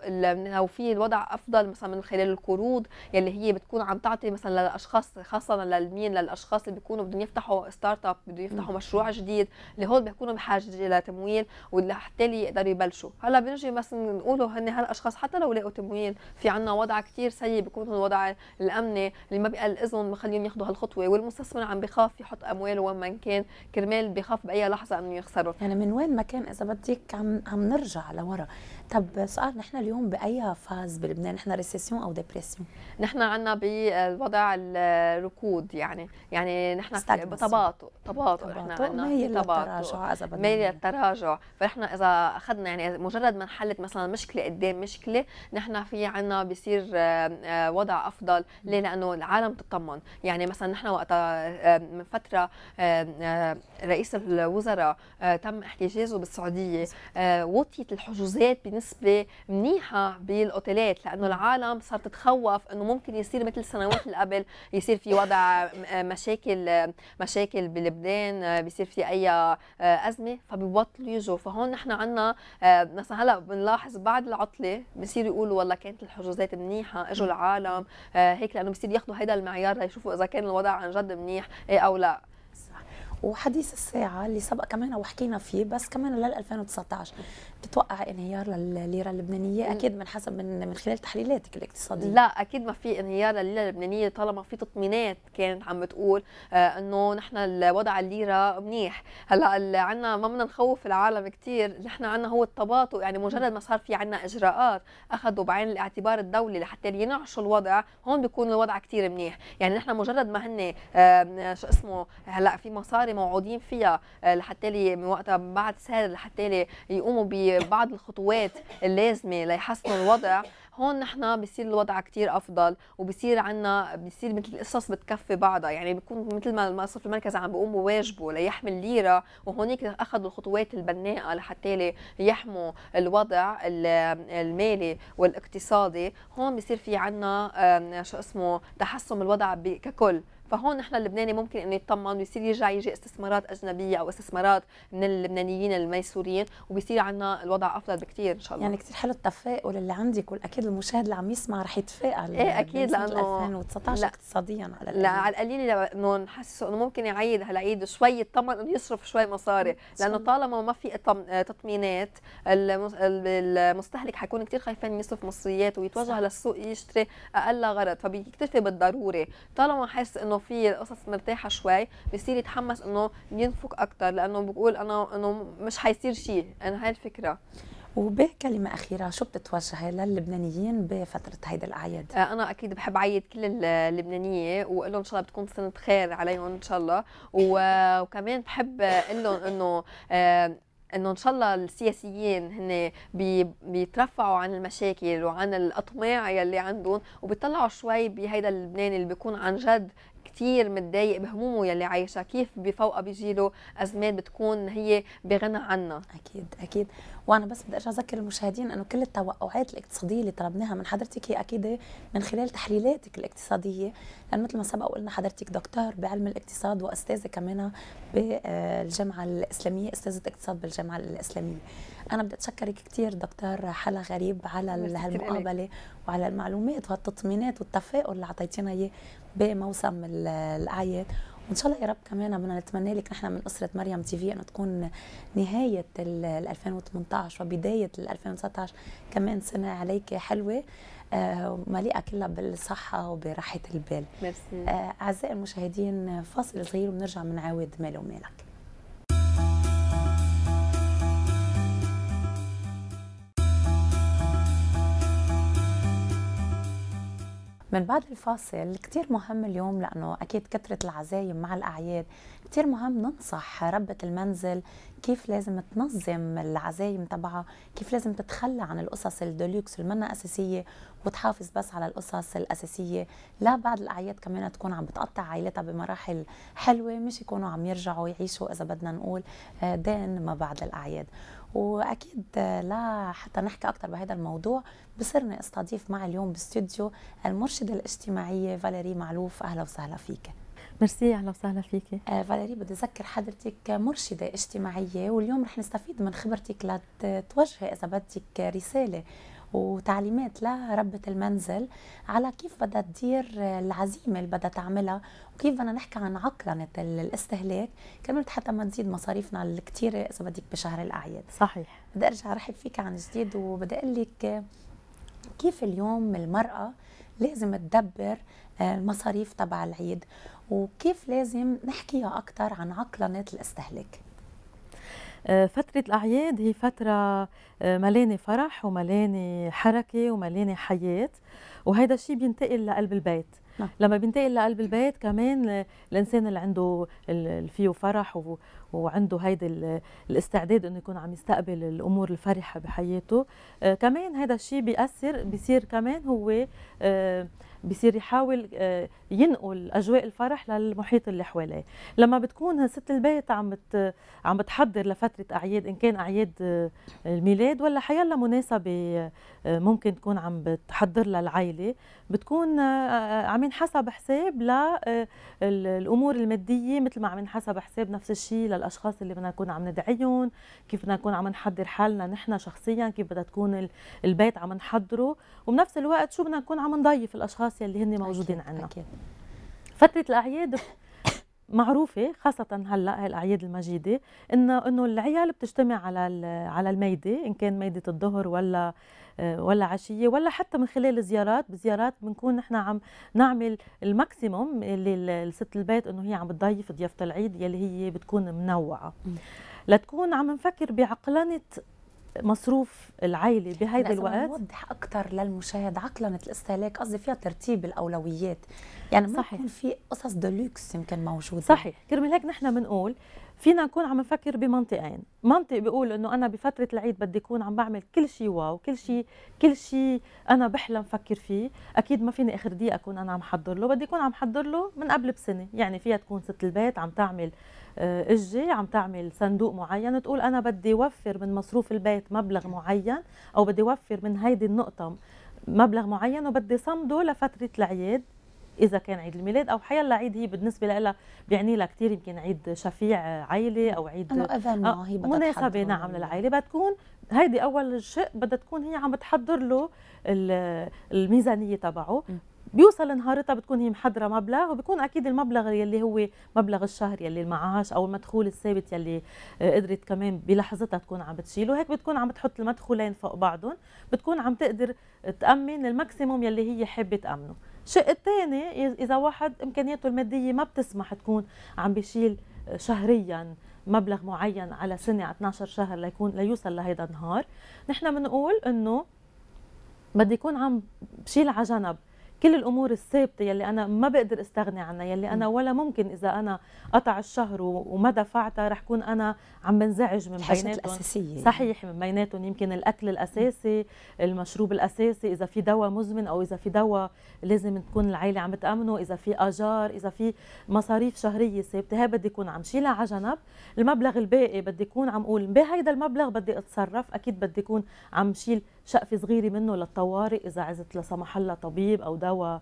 توفير الوضع افضل مثلا من خلال القروض يلي هي بتكون عم تعطي مثلا للاشخاص خاصه للمين للاشخاص اللي بيكونوا بدهم يفتحوا ستارت اب بدهم يفتحوا مشروع جديد اللي هول بيكونوا بحاجه لتمويل ولحتى يقدروا يبلشوا هلا بنجي مثلا نقولوا هن هالاشخاص حتى لو لاقوا تمويل في عنا وضع كثير سيء بيكون الوضع الامني اللي ما بقى الاذن مخليهم ياخذوا هالخطوه والمستثمر عم بخاف يحط امواله وين ما كان كرمال بخاف باي لحظه انه يخسروا يعني من وين ما كان اذا بدك عم عم نرجع لورا طب سؤال نحن اليوم باي فاز بلبنان نحن ريسيسيون او ديبرسيون نحن عندنا بالوضع الركود يعني يعني نحن تباطؤ تباطؤ نحن عندنا ميل للتراجع اذا بدنا فنحن اذا اخذنا يعني مجرد ما انحلت مثلا مشكله قدام مشكله نحن في عندنا بصير وضع افضل ليه لانه العالم تطمن يعني مثلا نحن وقتها من فتره رئيس الوزراء آه، تم احتجازه بالسعوديه آه، وطيت الحجوزات بين بنسبه منيحه بالاوتيلات لانه العالم صارت تتخوف انه ممكن يصير مثل السنوات اللي قبل يصير في وضع آه، مشاكل آه، مشاكل بلبنان آه، بيصير في اي ازمه فببطلوا يجوا فهون نحن عندنا مثلا هلا بنلاحظ بعد العطله بصيروا يقولوا والله كانت الحجوزات منيحه اجوا العالم هيك لانه بصير ياخذوا هذا المعيار ليشوفوا اذا كان الوضع عن جد منيح إيه او لا وحديث الساعه اللي سبق كمان وحكينا فيه بس كمان لل 2019 بتتوقع انهيار للليره اللبنانيه اكيد من حسب من, من خلال تحليلاتك الاقتصاديه لا اكيد ما في انهيار للليره اللبنانيه طالما في تطمينات كانت عم بتقول آه انه نحن الوضع الليره منيح هلا عندنا ما بدنا نخوف العالم كثير نحن عندنا هو التباطؤ يعني مجرد ما صار في عندنا اجراءات اخذوا بعين الاعتبار الدولي لحتى ينعشوا الوضع هون بيكون الوضع كثير منيح يعني نحن مجرد ما هن آه شو اسمه هلا في مصاري موعودين فيها آه، لحتى لي وقتها بعد سهل لحتى لي يقوموا ببعض الخطوات اللازمه ليحسنوا الوضع هون نحن بصير الوضع كتير افضل وبصير عنا بصير مثل القصص بتكفي بعضها يعني بيكون مثل ما المصرف المركزي عم بيقوم بواجبه ليحمي الليره وهونيك اخذوا الخطوات البناءه لحتى يحموا الوضع المالي والاقتصادي هون بصير في عنا شو اسمه تحسن الوضع ككل فهون نحن اللبناني ممكن انه يطمن ويصير يرجع يجي استثمارات اجنبيه او استثمارات من اللبنانيين الميسورين وبيصير عندنا الوضع افضل بكثير ان شاء الله يعني كثير حلو التفاؤل اللي عندك والاكيد المشاهد اللي عم يسمع رح يتفائل ايه اكيد يعني لانه 2019 لا اقتصاديا على القليل لا على القليل انه نحسسه انه ممكن يعيد هالعيد شوي يطمن انه يصرف شوي مصاري لانه طالما ما في تطمينات المستهلك حيكون كثير خايفان يصرف مصريات ويتوجه للسوق يشتري اقل غرض فبيكتفي بالضروري طالما حاسس انه انه في القصص مرتاحه شوي بصير يتحمس انه ينفق اكثر لانه بقول انا انه مش حيصير شيء انا هاي الفكره وبكلمة أخيرة شو بتتوجهي للبنانيين بفترة هيدا الأعياد؟ آه، أنا أكيد بحب عيد كل اللبنانية وأقول لهم إن شاء الله بتكون سنة خير عليهم إن شاء الله وكمان بحب أقول لهم إنه آه، انه ان شاء الله السياسيين هن بي بيترفعوا عن المشاكل وعن الاطماع يلي عندهم وبيطلعوا شوي بهيدا اللبناني اللي بيكون عن جد كتير متضايق بهمومه يلي عايشها كيف بفوقها بيجي له ازمات بتكون هي بغنى عنها اكيد اكيد وانا بس بدي ارجع اذكر المشاهدين انه كل التوقعات الاقتصاديه اللي طلبناها من حضرتك هي اكيد من خلال تحليلاتك الاقتصاديه لان مثل ما سبق وقلنا حضرتك دكتور بعلم الاقتصاد واستاذه كمان بالجامعه الاسلاميه استاذه اقتصاد بالجامعه الاسلاميه انا بدي اتشكرك كثير دكتور حلا غريب على هالمقابله وعلى المعلومات وهالتطمينات والتفاؤل اللي اعطيتينا اياه بموسم الاعياد ان شاء الله يا رب كمان بدنا نتمنى لك نحن من اسره مريم تي في ان تكون نهايه ال 2018 وبدايه ال 2019 كمان سنه عليك حلوه آه، مليئه كلها بالصحه وبراحه البال ميرسي آه، اعزائي المشاهدين فاصل صغير وبنرجع بنعاود مال ومالك من بعد الفاصل كتير مهم اليوم لأنه أكيد كثرة العزايم مع الأعياد كتير مهم ننصح ربة المنزل كيف لازم تنظم العزايم تبعها كيف لازم تتخلى عن القصص الدوليوكس المنا أساسية وتحافظ بس على القصص الأساسية لا بعد الأعياد كمان تكون عم بتقطع عائلتها بمراحل حلوة مش يكونوا عم يرجعوا يعيشوا إذا بدنا نقول آه، دين ما بعد الأعياد واكيد لا حتى نحكي اكثر بهذا الموضوع بصرنا استضيف معي اليوم باستوديو المرشده الاجتماعيه فاليري معلوف اهلا وسهلا فيك ميرسي اهلا وسهلا فيك آه فاليري بدي اذكر حضرتك مرشده اجتماعيه واليوم رح نستفيد من خبرتك لتوجهي اذا بدك رساله وتعليمات لربة المنزل على كيف بدها تدير العزيمة اللي بدها تعملها وكيف بدنا نحكي عن عقلنة الاستهلاك كمان حتى ما نزيد مصاريفنا الكتيرة إذا بدك بشهر الأعياد صحيح بدي أرجع رحب فيك عن جديد وبدي أقول لك كيف اليوم المرأة لازم تدبر آه، المصاريف تبع العيد وكيف لازم نحكيها أكثر عن عقلنة الاستهلاك آه، فترة الأعياد هي فترة آه، ملانة فرح وملانة حركة وملانة حياة وهيدا الشيء بينتقل لقلب البيت لا. نعم. لما بينتقل لقلب البيت كمان الانسان اللي عنده اللي فيه فرح وعنده هيدا الاستعداد انه يكون عم يستقبل الامور الفرحه بحياته آه كمان هذا الشيء بياثر بيصير كمان هو آه بصير يحاول آه، ينقل اجواء الفرح للمحيط اللي حواليه لما بتكون ست البيت عم عم بتحضر لفتره اعياد ان كان اعياد آه، الميلاد ولا حيلا مناسبه آه، ممكن تكون عم بتحضر للعائله العائله بتكون عم ينحسب حساب للامور الماديه مثل ما عم ينحسب حساب نفس الشيء للاشخاص اللي بدنا نكون عم ندعيهم كيف بدنا نكون عم نحضر حالنا نحن شخصيا كيف بدها تكون البيت عم نحضره وبنفس الوقت شو بدنا نكون عم نضيف الاشخاص الاسيا اللي هن موجودين عندنا فتره الاعياد معروفه خاصه هلا هي الاعياد المجيده انه انه العيال بتجتمع على على الميده ان كان ميده الظهر ولا آه، ولا عشيه ولا حتى من خلال زيارات بزيارات بنكون نحن عم نعمل الماكسيموم اللي الست البيت انه هي عم بتضيف ضيافه العيد يلي هي بتكون منوعه لتكون عم نفكر بعقلنه مصروف العائله بهذا الوقت نوضح اكثر للمشاهد عقلنه الاستهلاك قصدي فيها ترتيب الاولويات يعني ما يكون في قصص دولوكس يمكن موجوده صحيح كرمال هيك نحن بنقول فينا نكون عم نفكر بمنطقين منطق بيقول انه انا بفتره العيد بدي اكون عم بعمل كل شيء واو كل شيء كل شيء انا بحلم فكر فيه اكيد ما فيني اخر دقيقه اكون انا عم حضر له بدي اكون عم حضر له من قبل بسنه يعني فيها تكون ست البيت عم تعمل آه، اجي عم تعمل صندوق معين تقول انا بدي وفر من مصروف البيت مبلغ معين او بدي وفر من هيدي النقطه مبلغ معين وبدي صمده لفتره العيد اذا كان عيد الميلاد او حيلا عيد هي بالنسبه لها بيعني لها كثير يمكن عيد شفيع عائله او عيد آه، مناسبه نعم يعني. للعائله بتكون هيدي اول شيء بدها تكون هي عم تحضر له الميزانيه تبعه بيوصل نهارتها بتكون هي محضره مبلغ وبكون اكيد المبلغ يلي هو مبلغ الشهر يلي المعاش او المدخول الثابت يلي آه، قدرت كمان بلحظتها تكون عم بتشيله هيك بتكون عم بتحط المدخولين فوق بعضهم بتكون عم تقدر تامن الماكسيموم يلي هي حابه تامنه الشق الثاني اذا واحد امكانياته الماديه ما بتسمح تكون عم بيشيل آه، شهريا مبلغ معين على سنه على 12 شهر ليكون ليوصل لهيدا النهار نحن بنقول انه بدي يكون عم بشيل على جنب كل الامور الثابته يلي انا ما بقدر استغني عنها يلي انا ولا ممكن اذا انا قطع الشهر وما دفعتها رح كون انا عم بنزعج من بيناتهم الاساسيه صحيح من بيناتهم يمكن الاكل الاساسي المشروب الاساسي اذا في دواء مزمن او اذا في دواء لازم تكون العائله عم تامنه اذا في اجار اذا في مصاريف شهريه ثابته هي بدي اكون عم شيلها على جنب المبلغ الباقي بدي اكون عم اقول بهيدا المبلغ بدي اتصرف اكيد بدي اكون عم شيل شقفه صغيره منه للطوارئ اذا عزت لا سمح الله طبيب او دواء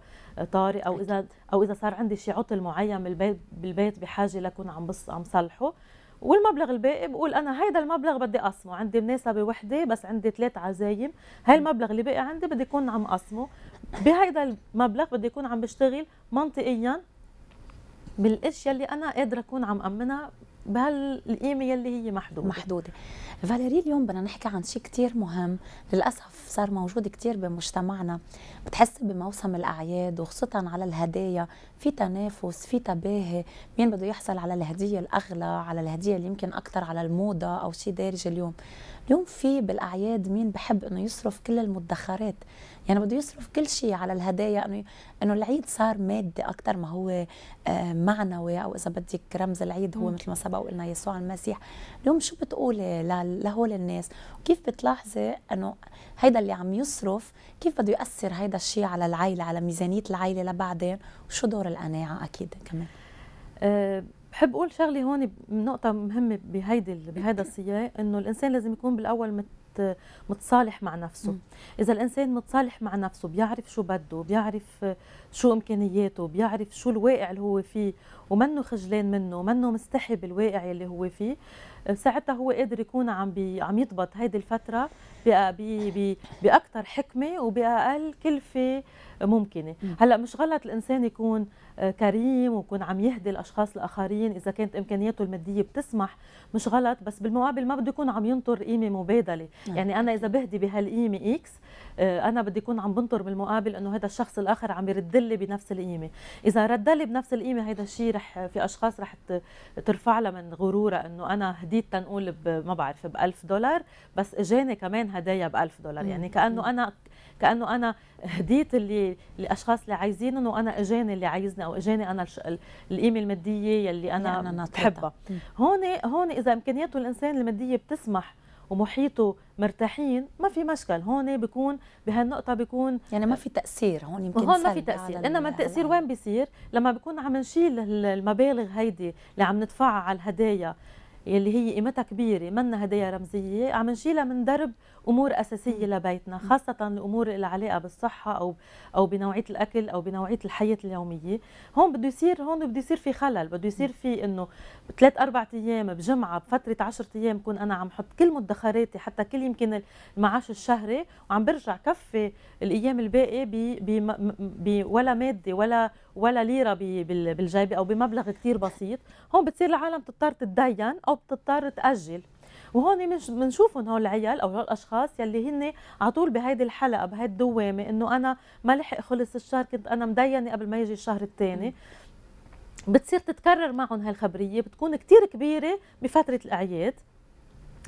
طارئ او اذا او اذا صار عندي شي عطل معين بالبيت بالبيت بحاجه لكون عم بص عم صلحه والمبلغ الباقي بقول انا هيدا المبلغ بدي اقسمه عندي مناسبه وحده بس عندي ثلاث عزايم هاي المبلغ اللي باقي عندي بدي اكون عم اقسمه بهيدا المبلغ بدي اكون عم بشتغل منطقيا بالاشياء اللي انا قادره اكون عم امنها بهالقيمه يلي هي محدوده محدوده فاليري اليوم بدنا نحكي عن شيء كثير مهم للاسف صار موجود كثير بمجتمعنا بتحس بموسم الاعياد وخاصه على الهدايا في تنافس في تباهي مين بده يحصل على الهديه الاغلى على الهديه اللي يمكن اكثر على الموضه او شيء دارج اليوم اليوم في بالاعياد مين بحب انه يصرف كل المدخرات يعني بده يصرف كل شيء على الهدايا انه انه العيد صار مادي اكثر ما هو آه، معنوي او اذا بدك رمز العيد هو مثل ما سبق وقلنا يسوع المسيح اليوم شو بتقولي لهول الناس وكيف بتلاحظي انه هيدا اللي عم يصرف كيف بده ياثر هيدا الشيء على العائله على ميزانيه العائله لبعدين وشو دور القناعه اكيد كمان أه بحب اقول شغله هون نقطه مهمه بهيدي بهذا السياق انه الانسان لازم يكون بالاول مت مت متصالح مع نفسه م. اذا الانسان متصالح مع نفسه بيعرف شو بده بيعرف شو امكانياته بيعرف شو الواقع اللي هو فيه ومنه خجلان منه ومنه مستحي بالواقع اللي هو فيه ساعتها هو قادر يكون عم بي عم يضبط هيدي الفتره باكثر حكمه وباقل كلفه ممكنه هلا مش غلط الانسان يكون آه، كريم ويكون عم يهدي الاشخاص الاخرين اذا كانت امكانياته الماديه بتسمح مش غلط بس بالمقابل ما بده يكون عم ينطر قيمه مبادله نعم. يعني انا اذا بهدي بهالقيمه اكس آه، انا بدي اكون عم بنطر بالمقابل انه هذا الشخص الاخر عم يرد لي بنفس القيمه اذا رد لي بنفس القيمه هذا الشيء رح في اشخاص رح ترفع لها من غرورها انه انا هديت تنقول ما بعرف ب 1000 دولار بس اجاني كمان هدايا ب 1000 دولار يعني كانه انا كانه انا هديت اللي الاشخاص اللي عايزينهم وانا اجاني اللي عايزني او اجاني انا القيمه الماديه يلي انا, يعني أنا بحبها هون هون اذا امكانياته الانسان الماديه بتسمح ومحيطه مرتاحين ما في مشكل هون بيكون بهالنقطة بيكون يعني ما في تأثير هون يمكن هون ما في تأثير إنما التأثير وين بيصير لما بيكون عم نشيل المبالغ هيدي اللي عم ندفعها على الهدايا يلي هي قيمتها كبيره منا هدايا رمزيه عم نشيلها من درب امور اساسيه لبيتنا خاصه الامور اللي علاقه بالصحه او او بنوعيه الاكل او بنوعيه الحياه اليوميه هون بده يصير هون بده يصير في خلل بده يصير في انه ثلاث اربع ايام بجمعه بفتره 10 ايام بكون انا عم حط كل مدخراتي حتى كل يمكن المعاش الشهري وعم برجع كفي الايام الباقي ب ولا ماده ولا ولا ليره بالجيب او بمبلغ كثير بسيط هون بتصير العالم تضطر تتدين او بتضطر تاجل وهون بنشوفهم هول العيال او هول الاشخاص يلي هن على طول بهيدي الحلقه بهي الدوامه انه انا ما لحق خلص الشهر كنت انا مدينه قبل ما يجي الشهر الثاني بتصير تتكرر معهم هالخبريه بتكون كثير كبيره بفتره الاعياد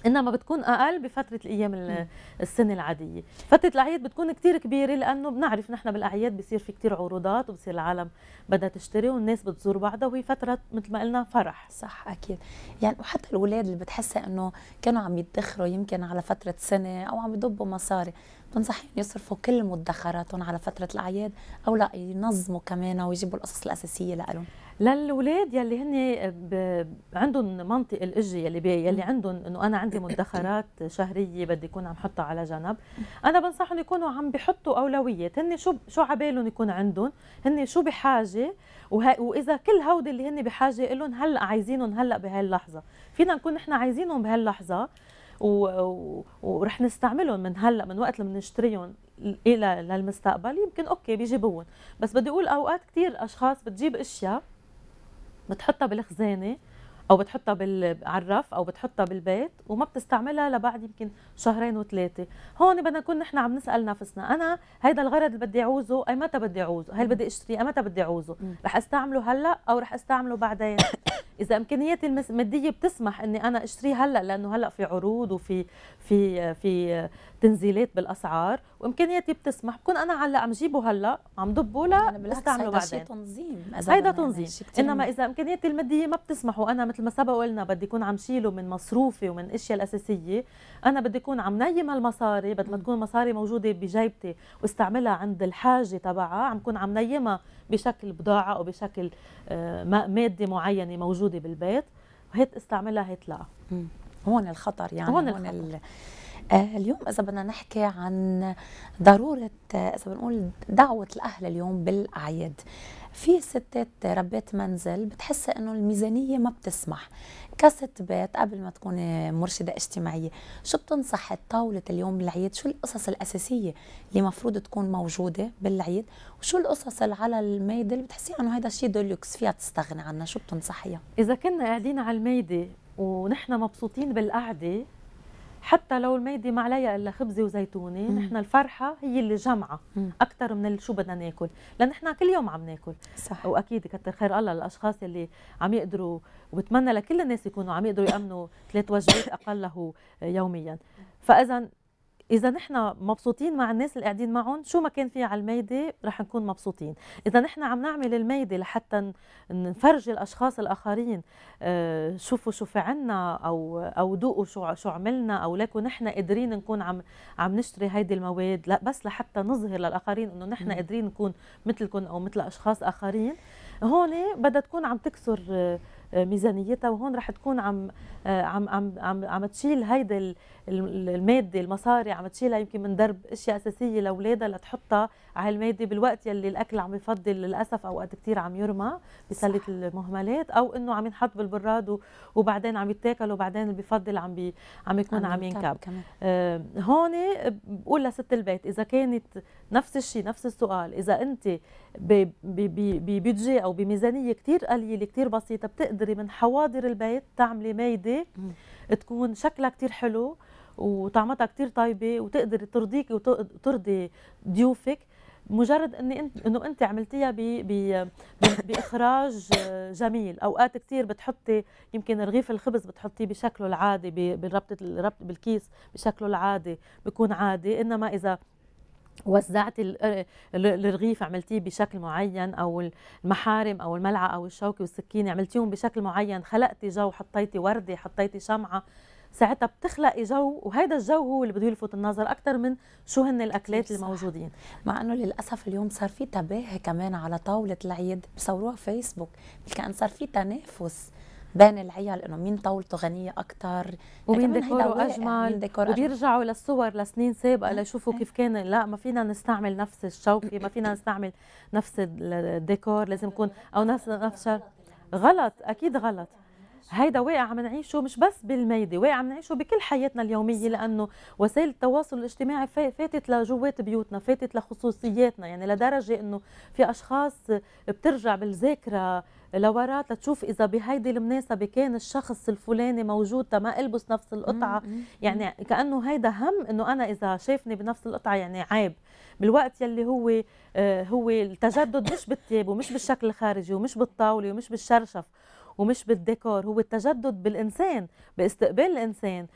انما بتكون اقل بفتره الايام السنه العاديه فتره الاعياد بتكون كثير كبيره لانه بنعرف نحن بالاعياد بصير في كثير عروضات وبصير العالم بدها تشتري والناس بتزور بعضها وهي فتره مثل ما قلنا فرح صح اكيد يعني وحتى الاولاد اللي بتحسي انه كانوا عم يدخروا يمكن على فتره سنه او عم يضبوا مصاري بنصحهم يصرفوا كل مدخراتهم على فتره الاعياد او لا ينظموا كمان ويجيبوا القصص الاساسيه لهم للولاد يلي هن ب... عندهم منطق الاجي يلي بي يلي عندهم انه انا عندي مدخرات شهريه بدي اكون عم حطها على جنب انا بنصحهم يكونوا عم بحطوا اولويات هن شو شو عبالهم يكون عندهم هن شو بحاجه وه... واذا كل هودي اللي هن بحاجه لهم هلا عايزينهم هلا بهاللحظه فينا نكون نحن عايزينهم بهاللحظه و... و... ورح نستعملهم من هلا من وقت اللي بنشتريهم الى للمستقبل يمكن اوكي بيجيبوهم بس بدي اقول اوقات كثير اشخاص بتجيب اشياء بتحطها بالخزانه او بتحطها بال... على الرف او بتحطها بالبيت وما بتستعملها لبعد يمكن شهرين وثلاثه هون بدنا نكون نحن عم نسال نفسنا انا هيدا الغرض اللي بدي اعوزه اي متى بدي اعوزه هل بدي اشتري متى بدي اعوزه رح استعمله هلا او رح استعمله بعدين اذا امكانياتي الماديه بتسمح اني انا اشتريه هلا لانه هلا في عروض وفي في في تنزيلات بالاسعار وامكانياتي بتسمح بكون انا هلا عم جيبه هلا عم ضبه لا استعمله بعدين تنظيم هيدا تنظيم انما اذا امكانياتي الماديه ما بتسمح وانا مثل ما سبق وقلنا بدي اكون عم شيله من مصروفي ومن اشياء الاساسيه انا بدي اكون عم نيم هالمصاري بدل ما تكون مصاري موجوده بجيبتي واستعملها عند الحاجه تبعها عم كون عم نيمها بشكل بضاعه او بشكل آه، ماده معينه موجوده بالبيت وهيت استعملها هيك لا هون الخطر يعني هون, الخطر. هون ال... اليوم اذا بدنا نحكي عن ضروره اذا بنقول دعوه الاهل اليوم بالاعياد في ستات ربات منزل بتحس انه الميزانيه ما بتسمح كست بيت قبل ما تكون مرشدة اجتماعية شو بتنصح طاولة اليوم بالعيد شو القصص الأساسية اللي مفروض تكون موجودة بالعيد وشو القصص اللي على الميدة اللي بتحسي أنه هيدا الشيء دوليوكس فيها تستغني عنها شو بتنصحيها إذا كنا قاعدين على الميدة ونحن مبسوطين بالقعدة حتى لو الميدي ما عليها الا خبزه وزيتونه نحن الفرحه هي اللي جمعه اكثر من شو بدنا ناكل لان نحن كل يوم عم ناكل صح واكيد كتر خير الله للاشخاص اللي عم يقدروا وبتمنى لكل الناس يكونوا عم يقدروا يامنوا ثلاث وجبات اقله يوميا فاذا اذا نحن مبسوطين مع الناس اللي قاعدين معهم شو ما كان في على الميده رح نكون مبسوطين اذا نحن عم نعمل الميده لحتى نفرجي الاشخاص الاخرين آه، شوفوا شو في عنا او او ذوقوا شو شو عملنا او لكن نحن قادرين نكون عم عم نشتري هيدي المواد لا بس لحتى نظهر للاخرين انه نحن قادرين نكون مثلكم او مثل اشخاص اخرين هون بدها تكون عم تكسر آه، ميزانيتها وهون رح تكون عم آه، عم عم عم, عم تشيل هيدا الماده المصاري عم تشيلها يمكن من درب اشياء اساسيه لاولادها لتحطها على الماده بالوقت يلي الاكل عم يفضل للاسف اوقات كثير عم يرمى بسله المهملات او انه عم ينحط بالبراد وبعدين عم يتاكل وبعدين بفضل عم بي عم يكون عم, ينكب آه هون بقول لست البيت اذا كانت نفس الشيء نفس السؤال اذا انت ببيدجي او بميزانيه كثير قليله كثير بسيطه بتقدري من حواضر البيت تعملي مايدة تكون شكلها كثير حلو وطعمتها كثير طيبه وتقدري ترضيك وترضي ضيوفك مجرد اني انت انه انت عملتيها ب... ب... باخراج آه، جميل اوقات كثير بتحطي يمكن رغيف الخبز بتحطيه بشكله العادي بربطه بالربطه الربط بالكيس بشكله العادي بيكون عادي انما اذا وزعتي آه، الرغيف عملتيه بشكل معين او المحارم او الملعقه او الشوكه والسكينه عملتيهم بشكل معين خلقتي جو حطيتي ورده حطيتي شمعه ساعتها بتخلقي جو وهذا الجو هو اللي بده يلفت النظر اكثر من شو هن الاكلات الموجودين مع انه للاسف اليوم صار في تباهي كمان على طاوله العيد بصوروها فيسبوك كان صار في تنافس بين العيال انه مين طاولته غنيه اكثر ومين ديكوره اجمل وبيرجعوا للصور لسنين سابقه إيه، ليشوفوا إيه. كيف كان لا ما فينا نستعمل نفس الشوكه ما فينا نستعمل نفس الديكور لازم يكون او نفس نفس غلط اكيد غلط هيدا واقع عم نعيشه مش بس بالميدة واقع عم نعيشه بكل حياتنا اليومية لأنه وسائل التواصل الاجتماعي فاتت لجوات بيوتنا فاتت لخصوصياتنا يعني لدرجة أنه في أشخاص بترجع بالذاكرة لورا تشوف اذا بهيدي المناسبه كان الشخص الفلاني موجود ما البس نفس القطعه يعني كانه هيدا هم انه انا اذا شافني بنفس القطعه يعني عيب بالوقت يلي هو آه، هو التجدد مش بالتياب ومش بالشكل الخارجي ومش بالطاوله ومش بالشرشف ومش بالديكور هو التجدد بالانسان باستقبال الانسان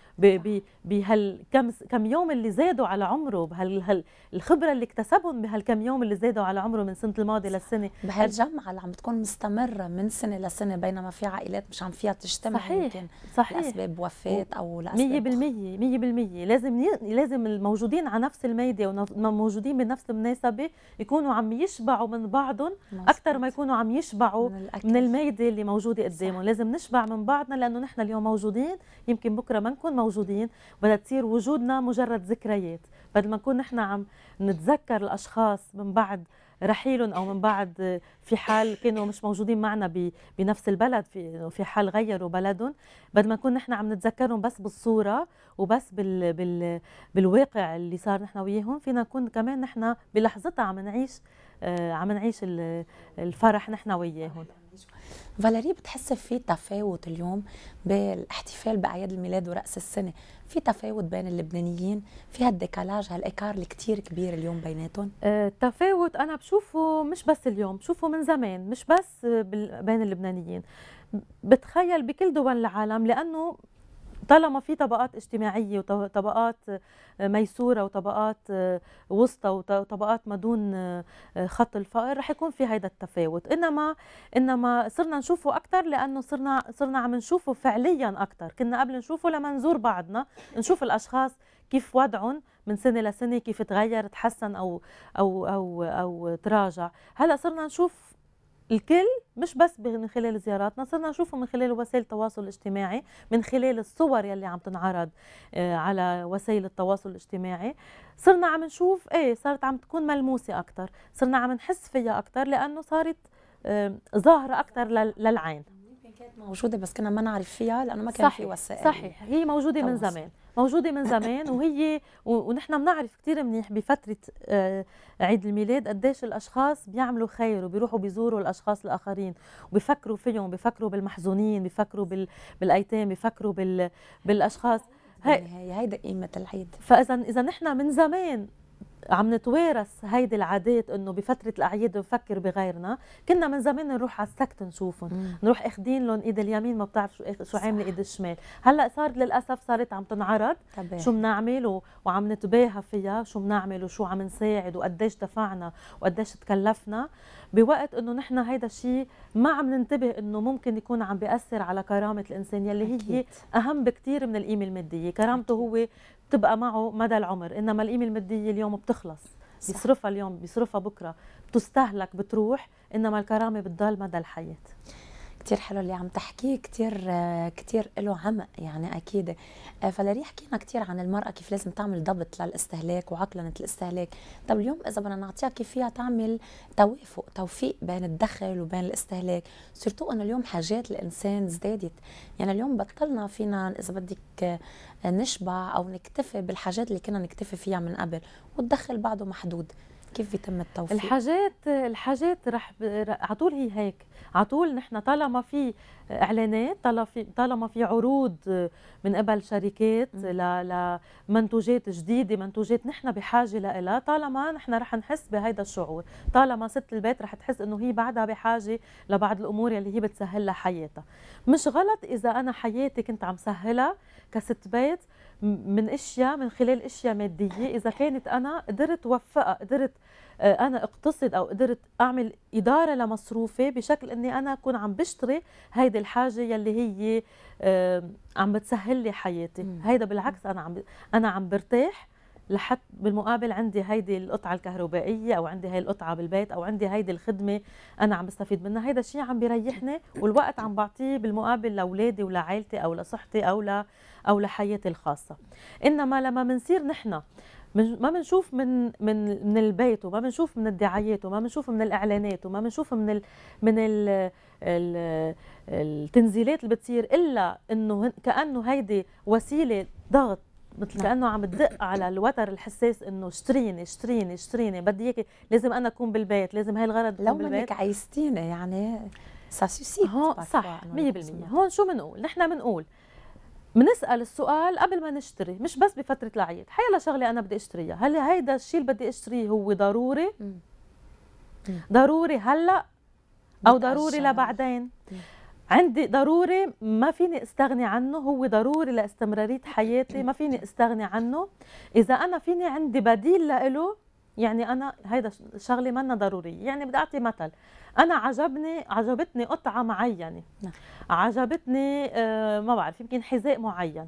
بهالكم كم يوم اللي زادوا على عمره بهالخبره اللي اكتسبهم بهالكم يوم اللي زادوا على عمره من سنه الماضي للسنه بهالجمعه اللي عم بتكون مستمره من سنه لسنه بينما في عائلات مش عم فيها تجتمع صحيح يمكن صحيح لاسباب وفاه او لاسباب 100% 100% لازم لازم الموجودين على نفس الميدان وموجودين بنفس المناسبه يكونوا عم يشبعوا من بعضهم اكثر ما يكونوا عم يشبعوا من, من الميده اللي موجوده قدامهم لازم نشبع من بعضنا لانه نحن اليوم موجودين يمكن بكره ما نكون موجودين بدها تصير وجودنا مجرد ذكريات بدل ما نكون نحن عم نتذكر الاشخاص من بعد رحيلهم او من بعد في حال كانوا مش موجودين معنا بنفس البلد في في حال غيروا بلدهم بدل ما نكون نحن عم نتذكرهم بس بالصوره وبس بال بال بالواقع اللي صار نحن وياهم فينا نكون كمان نحن بلحظتها عم نعيش آه، عم نعيش الفرح نحن وياهم فاليري بتحس في تفاوت اليوم بالاحتفال باعياد الميلاد ورأس السنه في تفاوت بين اللبنانيين في هالديكالاج هالايكار اللي كبير اليوم بيناتهم آه، التفاوت انا بشوفه مش بس اليوم بشوفه من زمان مش بس بين اللبنانيين بتخيل بكل دول العالم لانه طالما في طبقات اجتماعيه وطبقات آه، ميسوره وطبقات آه، وسطى وطبقات ما دون آه، خط الفقر رح يكون في هيدا التفاوت انما انما صرنا نشوفه اكثر لانه صرنا صرنا عم نشوفه فعليا اكثر كنا قبل نشوفه لما نزور بعضنا نشوف الاشخاص كيف وضعهم من سنه لسنه كيف تغير تحسن او او او او تراجع هلا صرنا نشوف الكل مش بس من خلال زياراتنا صرنا نشوفه من خلال وسائل التواصل الاجتماعي من خلال الصور يلي عم تنعرض آه، على وسائل التواصل الاجتماعي صرنا عم نشوف ايه صارت عم تكون ملموسه اكثر صرنا عم نحس فيها اكثر لانه صارت ظاهره اكثر للعين كانت موجوده بس كنا ما نعرف فيها لانه ما كان صحيح. في وسائل صحيح هي موجوده من زمان موجوده من زمان وهي ونحن بنعرف كثير منيح بفتره آه، عيد الميلاد قديش الاشخاص بيعملوا خير وبيروحوا بيزوروا الاشخاص الاخرين وبيفكروا فيهم بيفكروا بالمحزونين بيفكروا بال... بالايتام بيفكروا بال... بالاشخاص هي هيدا قيمه العيد فاذا اذا نحن من زمان عم نتوارث هيدي العادات انه بفتره الاعياد نفكر بغيرنا كنا من زمان نروح على السكت نشوفهم مم. نروح اخدين لهم ايد اليمين ما بتعرف شو شو عامله ايد الشمال هلا صار للاسف صارت عم تنعرض طبعا. شو بنعمل وعم نتباهى فيها شو بنعمل وشو عم نساعد وقديش دفعنا وقديش تكلفنا بوقت انه نحن هيدا الشيء ما عم ننتبه انه ممكن يكون عم بياثر على كرامه الانسان يلي هي أكيد. اهم بكثير من القيمه الماديه كرامته هو بتبقى معه مدى العمر انما القيمه الماديه اليوم بتخلص صح. بيصرفها اليوم بيصرفها بكره بتستهلك بتروح انما الكرامه بتضل مدى الحياه كتير حلو اللي عم تحكيه كتير كتير له عمق يعني اكيد آه، فلاري حكينا كتير عن المراه كيف لازم تعمل ضبط للاستهلاك وعقلنه الاستهلاك طب اليوم اذا بدنا نعطيها كيف فيها تعمل توافق توفيق بين الدخل وبين الاستهلاك سورتو انه اليوم حاجات الانسان ازدادت يعني اليوم بطلنا فينا اذا بدك آه، نشبع او نكتفي بالحاجات اللي كنا نكتفي فيها من قبل والدخل بعده محدود كيف بيتم التوفيق الحاجات الحاجات رح على طول هي هيك على طول نحن طالما في اعلانات طالما في طالما في عروض من قبل شركات لمنتوجات جديده منتوجات نحن بحاجه لها طالما نحن رح نحس بهيدا الشعور طالما ست البيت رح تحس انه هي بعدها بحاجه لبعض الامور اللي هي بتسهل لها حياتها مش غلط اذا انا حياتي كنت عم سهلها كست بيت من اشياء من خلال اشياء ماديه اذا كانت انا قدرت وفقها قدرت آه، انا اقتصد او قدرت اعمل اداره لمصروفي بشكل اني انا اكون عم بشتري هيدي الحاجه يلي هي آه، عم بتسهل لي حياتي هيدا بالعكس انا عم انا عم برتاح لحتى بالمقابل عندي هيدي القطعه الكهربائيه او عندي هي القطعه بالبيت او عندي هيدي الخدمه انا عم بستفيد منها هيدا الشيء عم بيريحني والوقت عم بعطيه بالمقابل لاولادي ولعائلتي او لصحتي او ل او لحياتي الخاصه انما لما بنصير نحن ما بنشوف من من من البيت وما بنشوف من الدعايات وما بنشوف من الاعلانات وما بنشوف من الـ من ال ال التنزيلات اللي بتصير الا انه كانه هيدي وسيله ضغط مثل نعم. كانه عم تدق على الوتر الحساس انه اشتريني اشتريني اشتريني بدي اياكي لازم انا اكون بالبيت لازم هاي الغرض لو منك عايزتيني يعني سا سوسيت هون صح 100% هون شو بنقول نحن بنقول بنسال السؤال قبل ما نشتري مش بس بفتره العيد حيلا شغله انا بدي اشتريها هل هيدا الشيء اللي بدي اشتريه هو ضروري ضروري هلا او ضروري لبعدين عندي ضروري ما فيني استغني عنه هو ضروري لاستمراريه حياتي ما فيني استغني عنه اذا انا فيني عندي بديل له يعني انا هيدا شغله منا ضروريه يعني بدي اعطي مثل انا عجبني عجبتني قطعه معينه نعم. عجبتني آه ما بعرف يمكن حذاء معين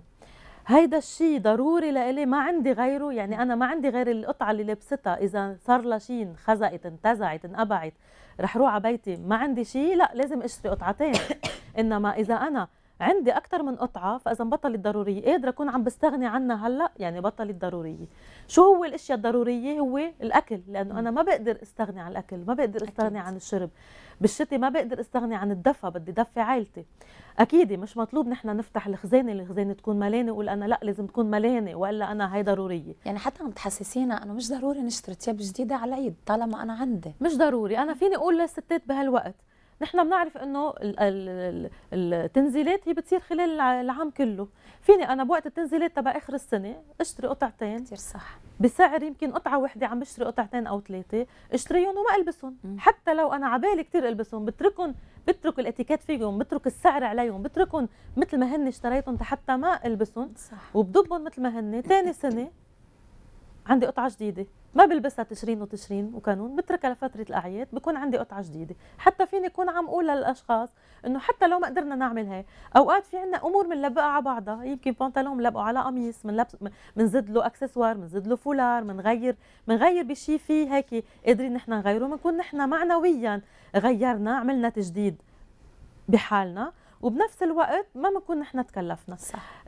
هيدا الشيء ضروري لإلي ما عندي غيره يعني أنا ما عندي غير القطعة اللي لبستها إذا صار لها شيء انخزقت انتزعت انقبعت رح روح على بيتي ما عندي شيء لا لازم اشتري قطعتين إنما إذا أنا عندي اكثر من قطعه فاذا بطلت ضروريه قادره اكون عم بستغني عنها هلا يعني بطلت ضروريه شو هو الاشياء الضروريه هو الاكل لانه انا ما بقدر استغني عن الاكل ما بقدر استغني أكيد. عن الشرب بالشتي ما بقدر استغني عن الدفى بدي دفي عائلتي اكيد مش مطلوب نحن نفتح الخزانه الخزانه تكون ملانه وقول انا لا لازم تكون ملانه والا انا هي ضروريه يعني حتى عم تحسسينا انه مش ضروري نشتري ثياب جديده على العيد طالما انا عندي مش ضروري انا فيني اقول للستات بهالوقت نحن بنعرف انه التنزيلات هي بتصير خلال العام كله فيني انا بوقت التنزيلات تبع اخر السنه اشتري قطعتين كثير صح بسعر يمكن قطعه وحده عم بشتري قطعتين او ثلاثه اشتريهم وما البسهم م. حتى لو انا عبالي كثير البسهم بتركهم بترك الاتيكيت فيهم بترك السعر عليهم بتركهم مثل ما هن اشتريتهم حتى ما البسهم صح وبضبهم مثل ما هن ثاني سنه عندي قطعه جديده ما بلبسها تشرين وتشرين وكانون بتركها لفتره الاعياد بكون عندي قطعه جديده حتى فيني اكون عم اقول للاشخاص انه حتى لو ما قدرنا نعمل هي اوقات في عندنا امور بنلبقها على بعضها يمكن بنطلون بنلبقه على قميص بنلبس بنزد له اكسسوار بنزد له فولار بنغير بنغير بشيء فيه هيك قادرين نحن نغيره بنكون نحن معنويا غيرنا عملنا تجديد بحالنا وبنفس الوقت ما بنكون نحن تكلفنا صح.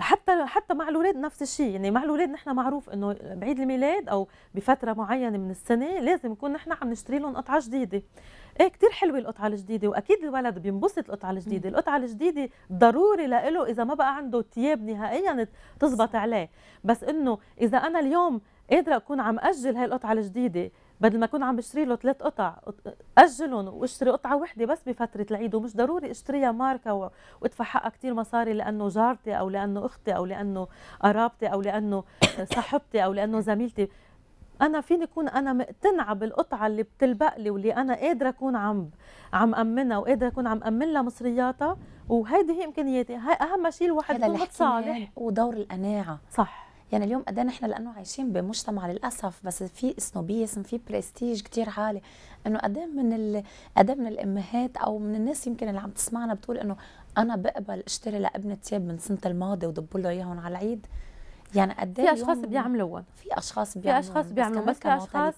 حتى حتى مع الاولاد نفس الشيء يعني مع الاولاد نحن معروف انه بعيد الميلاد او بفتره معينه من السنه لازم نكون نحن عم نشتري لهم قطعه جديده ايه كثير حلوه القطعه الجديده واكيد الولد بينبسط القطعه الجديده، القطعه الجديده ضروري له اذا ما بقى عنده ثياب نهائيا تزبط عليه، بس انه اذا انا اليوم قادره اكون عم اجل هاي القطعه الجديده بدل ما اكون عم بشتري له ثلاث قطع اجلهم واشتري قطعه وحده بس بفتره العيد ومش ضروري اشتريها ماركه وادفع حقها كثير مصاري لانه جارتي او لانه اختي او لانه قرابتي او لانه صاحبتي او لانه زميلتي انا فيني اكون انا مقتنعه بالقطعه اللي بتلبق لي واللي انا قادره اكون عم عم امنها وقادره اكون عم امن لها مصرياتها وهيدي هي امكانياتي هي اهم شيء الواحد يكون متصالح ودور القناعه صح يعني اليوم قد احنا إيه لانه عايشين بمجتمع للاسف بس في سنوبيزم في برستيج كتير عالي انه قد إيه من قد إيه من الامهات او من الناس يمكن اللي عم تسمعنا بتقول انه انا بقبل اشتري لابني تياب من سنه الماضي وضب له اياهم على العيد يعني قد في اشخاص بيعملوهم في اشخاص بيعملوهم في اشخاص بيعملوهم بس, بس في اشخاص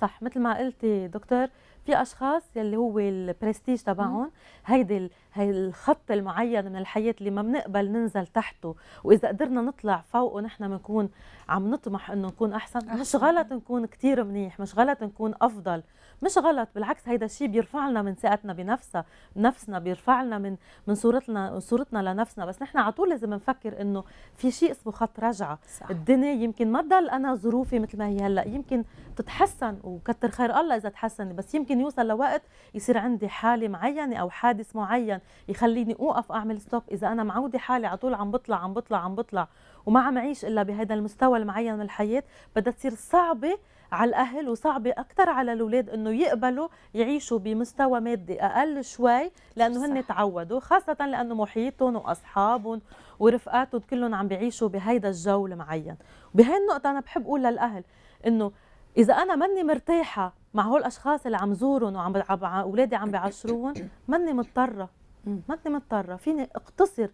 صح مثل ما قلتي دكتور في اشخاص يلي هو البرستيج تبعهم هيدي هي الخط المعين من الحياه اللي ما بنقبل ننزل تحته واذا قدرنا نطلع فوقه نحن بنكون عم نطمح انه نكون احسن, أحسن. مش غلط نكون كثير منيح مش غلط نكون افضل مش غلط بالعكس هيدا الشيء بيرفع لنا من ثقتنا بنفسها نفسنا بيرفع لنا من من صورتنا صورتنا لنفسنا بس نحن على طول لازم نفكر انه في شيء اسمه خط رجعه صح. الدنيا يمكن ما تضل انا ظروفي مثل ما هي هلا يمكن تتحسن وكتر خير الله اذا تحسن بس يمكن يوصل لوقت يصير عندي حاله معينه او حادث معين يخليني اوقف اعمل ستوب اذا انا معوده حالي على طول عم بطلع عم بطلع عم بطلع وما عم اعيش الا بهذا المستوى المعين من الحياه بدها تصير صعبه على الاهل وصعبه اكثر على الاولاد انه يقبلوا يعيشوا بمستوى مادي اقل شوي لانه هن تعودوا خاصه لانه محيطهم واصحابهم ورفقاتهم كلهم عم بيعيشوا بهيدا الجو المعين وبهي النقطه انا بحب اقول للاهل انه اذا انا ماني مرتاحه مع هول الاشخاص اللي عم زورهم وعم اولادي عم بعشروهم ماني مضطره ماني مضطره فيني اقتصر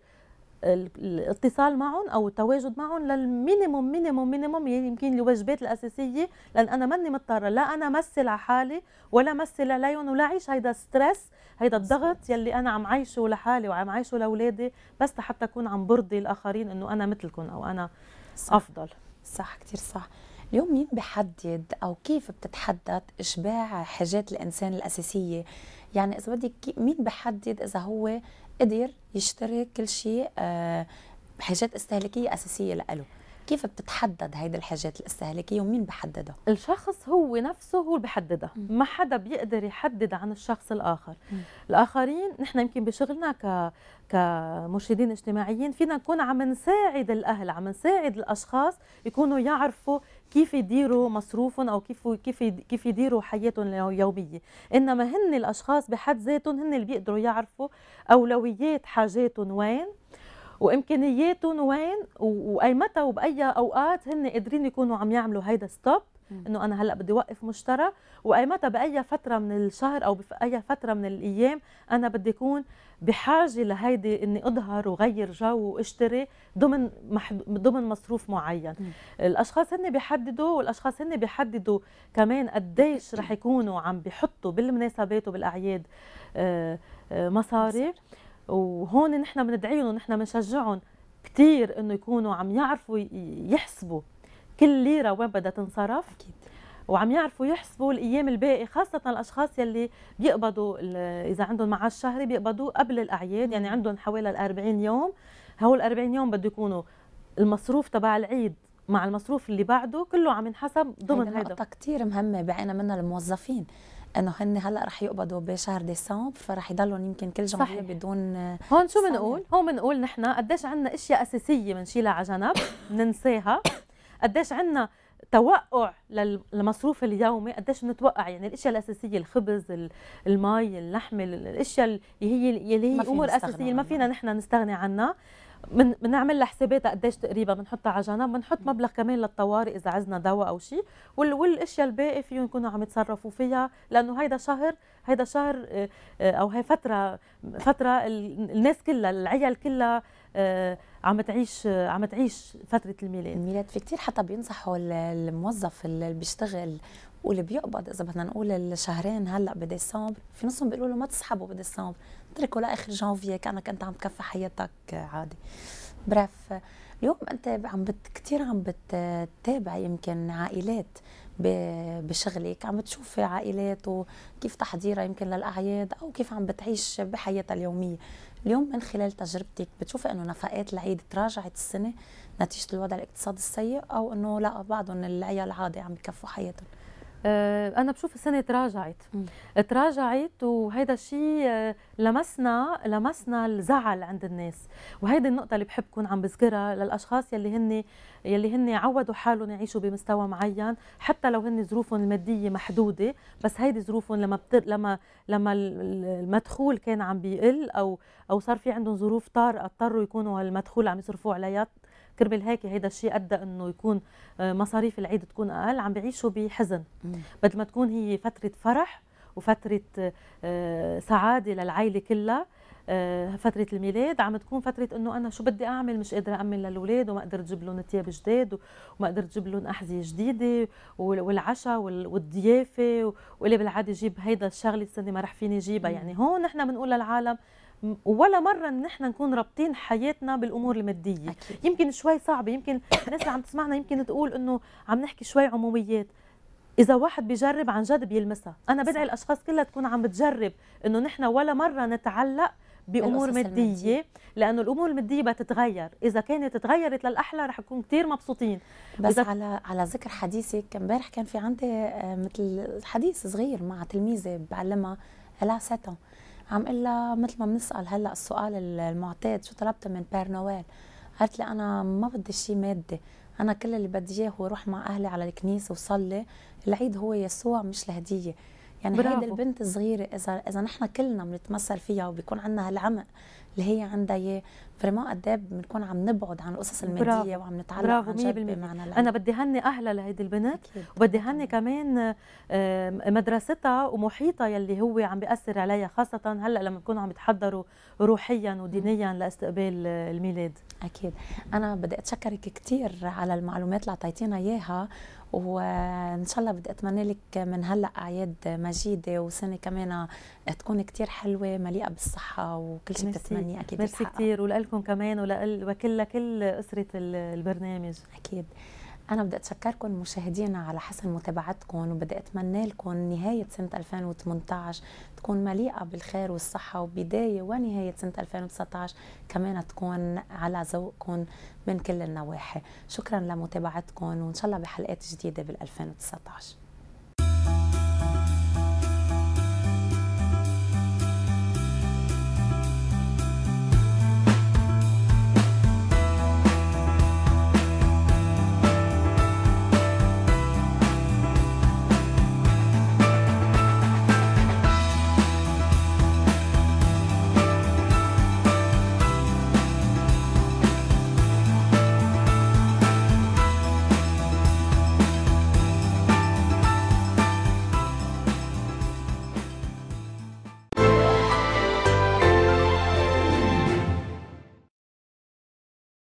الاتصال معهم او التواجد معهم للمينيموم مينيموم مينيموم يمكن الواجبات الاساسيه لان انا ماني مضطره لا انا مثل على حالي ولا مثل عليهم ولا اعيش هيدا ستريس هيدا الضغط يلي انا عم عايشه لحالي وعم عايشه لاولادي بس لحتى اكون عم برضي الاخرين انه انا مثلكم او انا صح. افضل صح كثير صح اليوم مين بحدد او كيف بتتحدد اشباع حاجات الانسان الاساسيه يعني اذا بدك مين بحدد اذا هو قدر يشتري كل شيء آه، حاجات استهلاكيه اساسيه لإله كيف بتتحدد هيدي الحاجات الاستهلاكيه ومين بحددها الشخص هو نفسه هو اللي بحددها ما حدا بيقدر يحدد عن الشخص الاخر م. الاخرين نحن يمكن بشغلنا ك كمرشدين اجتماعيين فينا نكون عم نساعد الاهل عم نساعد الاشخاص يكونوا يعرفوا كيف يديروا مصروفهم او كيف كيف كيف يديروا حياتهم اليوميه انما هن الاشخاص بحد ذاتهم هن اللي بيقدروا يعرفوا اولويات حاجاتهم وين وامكانياتهم وين واي متى وباي اوقات هن قادرين يكونوا عم يعملوا هيدا ستوب انه انا هلا بدي اوقف مشترى وايمتى باي فتره من الشهر او باي فتره من الايام انا بدي اكون بحاجه لهيدي اني اظهر وغير جو واشتري ضمن محد... ضمن مصروف معين الاشخاص هن بيحددوا والاشخاص هن بيحددوا كمان قديش رح يكونوا عم بيحطوا بالمناسبات وبالاعياد آه، آه، مصاري وهون نحن بندعيهم ونحن بنشجعهم كثير انه يكونوا عم يعرفوا يحسبوا كل ليره وين بدها تنصرف اكيد وعم يعرفوا يحسبوا الايام الباقي خاصه الاشخاص يلي بيقبضوا اذا عندهم معاش شهري بيقبضوا قبل الاعياد يعني عندهم حوالي ال 40 يوم هول 40 يوم بده يكونوا المصروف تبع العيد مع المصروف اللي بعده كله عم ينحسب ضمن هيدا نقطة كثير مهمة بعينا منها الموظفين انه هن هلا رح يقبضوا بشهر ديسمبر فرح يضلهم يمكن كل جمعيه بدون هون شو بنقول؟ هون بنقول نحن قديش عندنا اشياء اساسيه بنشيلها على جنب بننساها قديش عندنا توقع للمصروف اليومي قديش بنتوقع يعني الاشياء الاساسيه الخبز المي اللحمه الاشياء اللي هي اللي هي امور اساسيه ما فينا نحن نستغني عنها من بنعمل لها حساباتها قديش تقريبا بنحطها على جنب بنحط مبلغ كمان للطوارئ اذا عزنا دواء او شيء والاشياء الباقي فيهم يكونوا عم يتصرفوا فيها لانه هيدا شهر هيدا شهر آه، آه، او هي فتره فتره الناس كلها العيال كلها آه، عم تعيش عم تعيش فتره الميلاد الميلاد في كثير حتى بينصحوا الموظف اللي بيشتغل واللي بيقبض اذا بدنا نقول الشهرين هلا بديسمبر في نصهم بيقولوا له ما تسحبوا بديسمبر تركوا لاخر جانفي كانك انت عم تكفي حياتك عادي براف اليوم انت عم بت كثير عم بتتابع يمكن عائلات بشغلك عم بتشوف عائلات وكيف تحضيرها يمكن للاعياد او كيف عم بتعيش بحياتها اليوميه اليوم من خلال تجربتك بتشوف انه نفقات العيد تراجعت السنه نتيجه الوضع الاقتصادي السيء او انه لا بعضهم العيال عادي عم يكفوا حياتهم آه، انا بشوف السنه تراجعت تراجعت وهيدا الشيء آه، لمسنا لمسنا الزعل عند الناس وهيدي النقطه اللي بحب كون عم بذكرها للاشخاص يلي هن يلي هن عودوا حالهم يعيشوا بمستوى معين حتى لو هن ظروفهم الماديه محدوده بس هيدي ظروفهم لما بتر... لما لما المدخول كان عم بيقل او او صار في عندهم ظروف طارئه اضطروا يكونوا هالمدخول عم يصرفوا عليها كرمال هيك هيدا الشيء ادى انه يكون آه، مصاريف العيد تكون اقل عم بيعيشوا بحزن بدل ما تكون هي فتره فرح وفتره آه، سعاده للعائله كلها آه، فترة الميلاد عم تكون فترة انه انا شو بدي اعمل مش قادرة امن للاولاد وما قدرت اجيب لهم ثياب جداد وما قدرت اجيب لهم احذية جديدة والعشاء والضيافة واللي بالعادة جيب هيدا الشغلة السنة ما رح فيني جيبها يعني هون نحن بنقول للعالم ولا مره ان احنا نكون رابطين حياتنا بالامور الماديه أكيد. يمكن شوي صعبه يمكن الناس اللي عم تسمعنا يمكن تقول انه عم نحكي شوي عموميات اذا واحد بيجرب عن جد بيلمسها انا بدعي الاشخاص كلها تكون عم بتجرب انه نحن ولا مره نتعلق بامور ماديه لانه الامور الماديه بتتغير اذا كانت تغيرت للاحلى رح نكون كثير مبسوطين بس على على ذكر حديثك امبارح كان في عندي آه، مثل حديث صغير مع تلميذه بعلمها لها 7 عم قلها لها مثل ما بنسال هلا السؤال المعتاد شو طلبت من بير نويل قالت لي انا ما بدي شيء مادي انا كل اللي بدي اياه هو روح مع اهلي على الكنيسه وصلي العيد هو يسوع مش الهديه يعني هيدي البنت الصغيره اذا اذا نحن كلنا بنتمثل فيها وبيكون عندنا هالعمق اللي هي عندها اياه فريمون قد ايه بنكون عم نبعد عن القصص الماديه وعم نتعلق عن جد بمعنى انا بدي هني اهلها لهيدي البنت وبدي هني كمان مدرستها ومحيطها يلي هو عم بياثر عليها خاصه هلا لما بكونوا عم يتحضروا روحيا ودينيا لاستقبال الميلاد اكيد انا بدي اتشكرك كثير على المعلومات اللي اعطيتينا اياها وان شاء الله بدي اتمنى لك من هلا اعياد مجيده وسنه كمان تكون كثير حلوه مليئه بالصحه وكل شيء بتتمنيه اكيد ميرسي كثير ولكم كمان ولكل كل اسره البرنامج اكيد أنا بدي أتشكركم مشاهدينا على حسن متابعتكم وبدي أتمنى لكم نهاية سنة 2018 تكون مليئة بالخير والصحة وبداية ونهاية سنة 2019 كمان تكون على ذوقكم من كل النواحي شكرا لمتابعتكم وإن شاء الله بحلقات جديدة بال 2019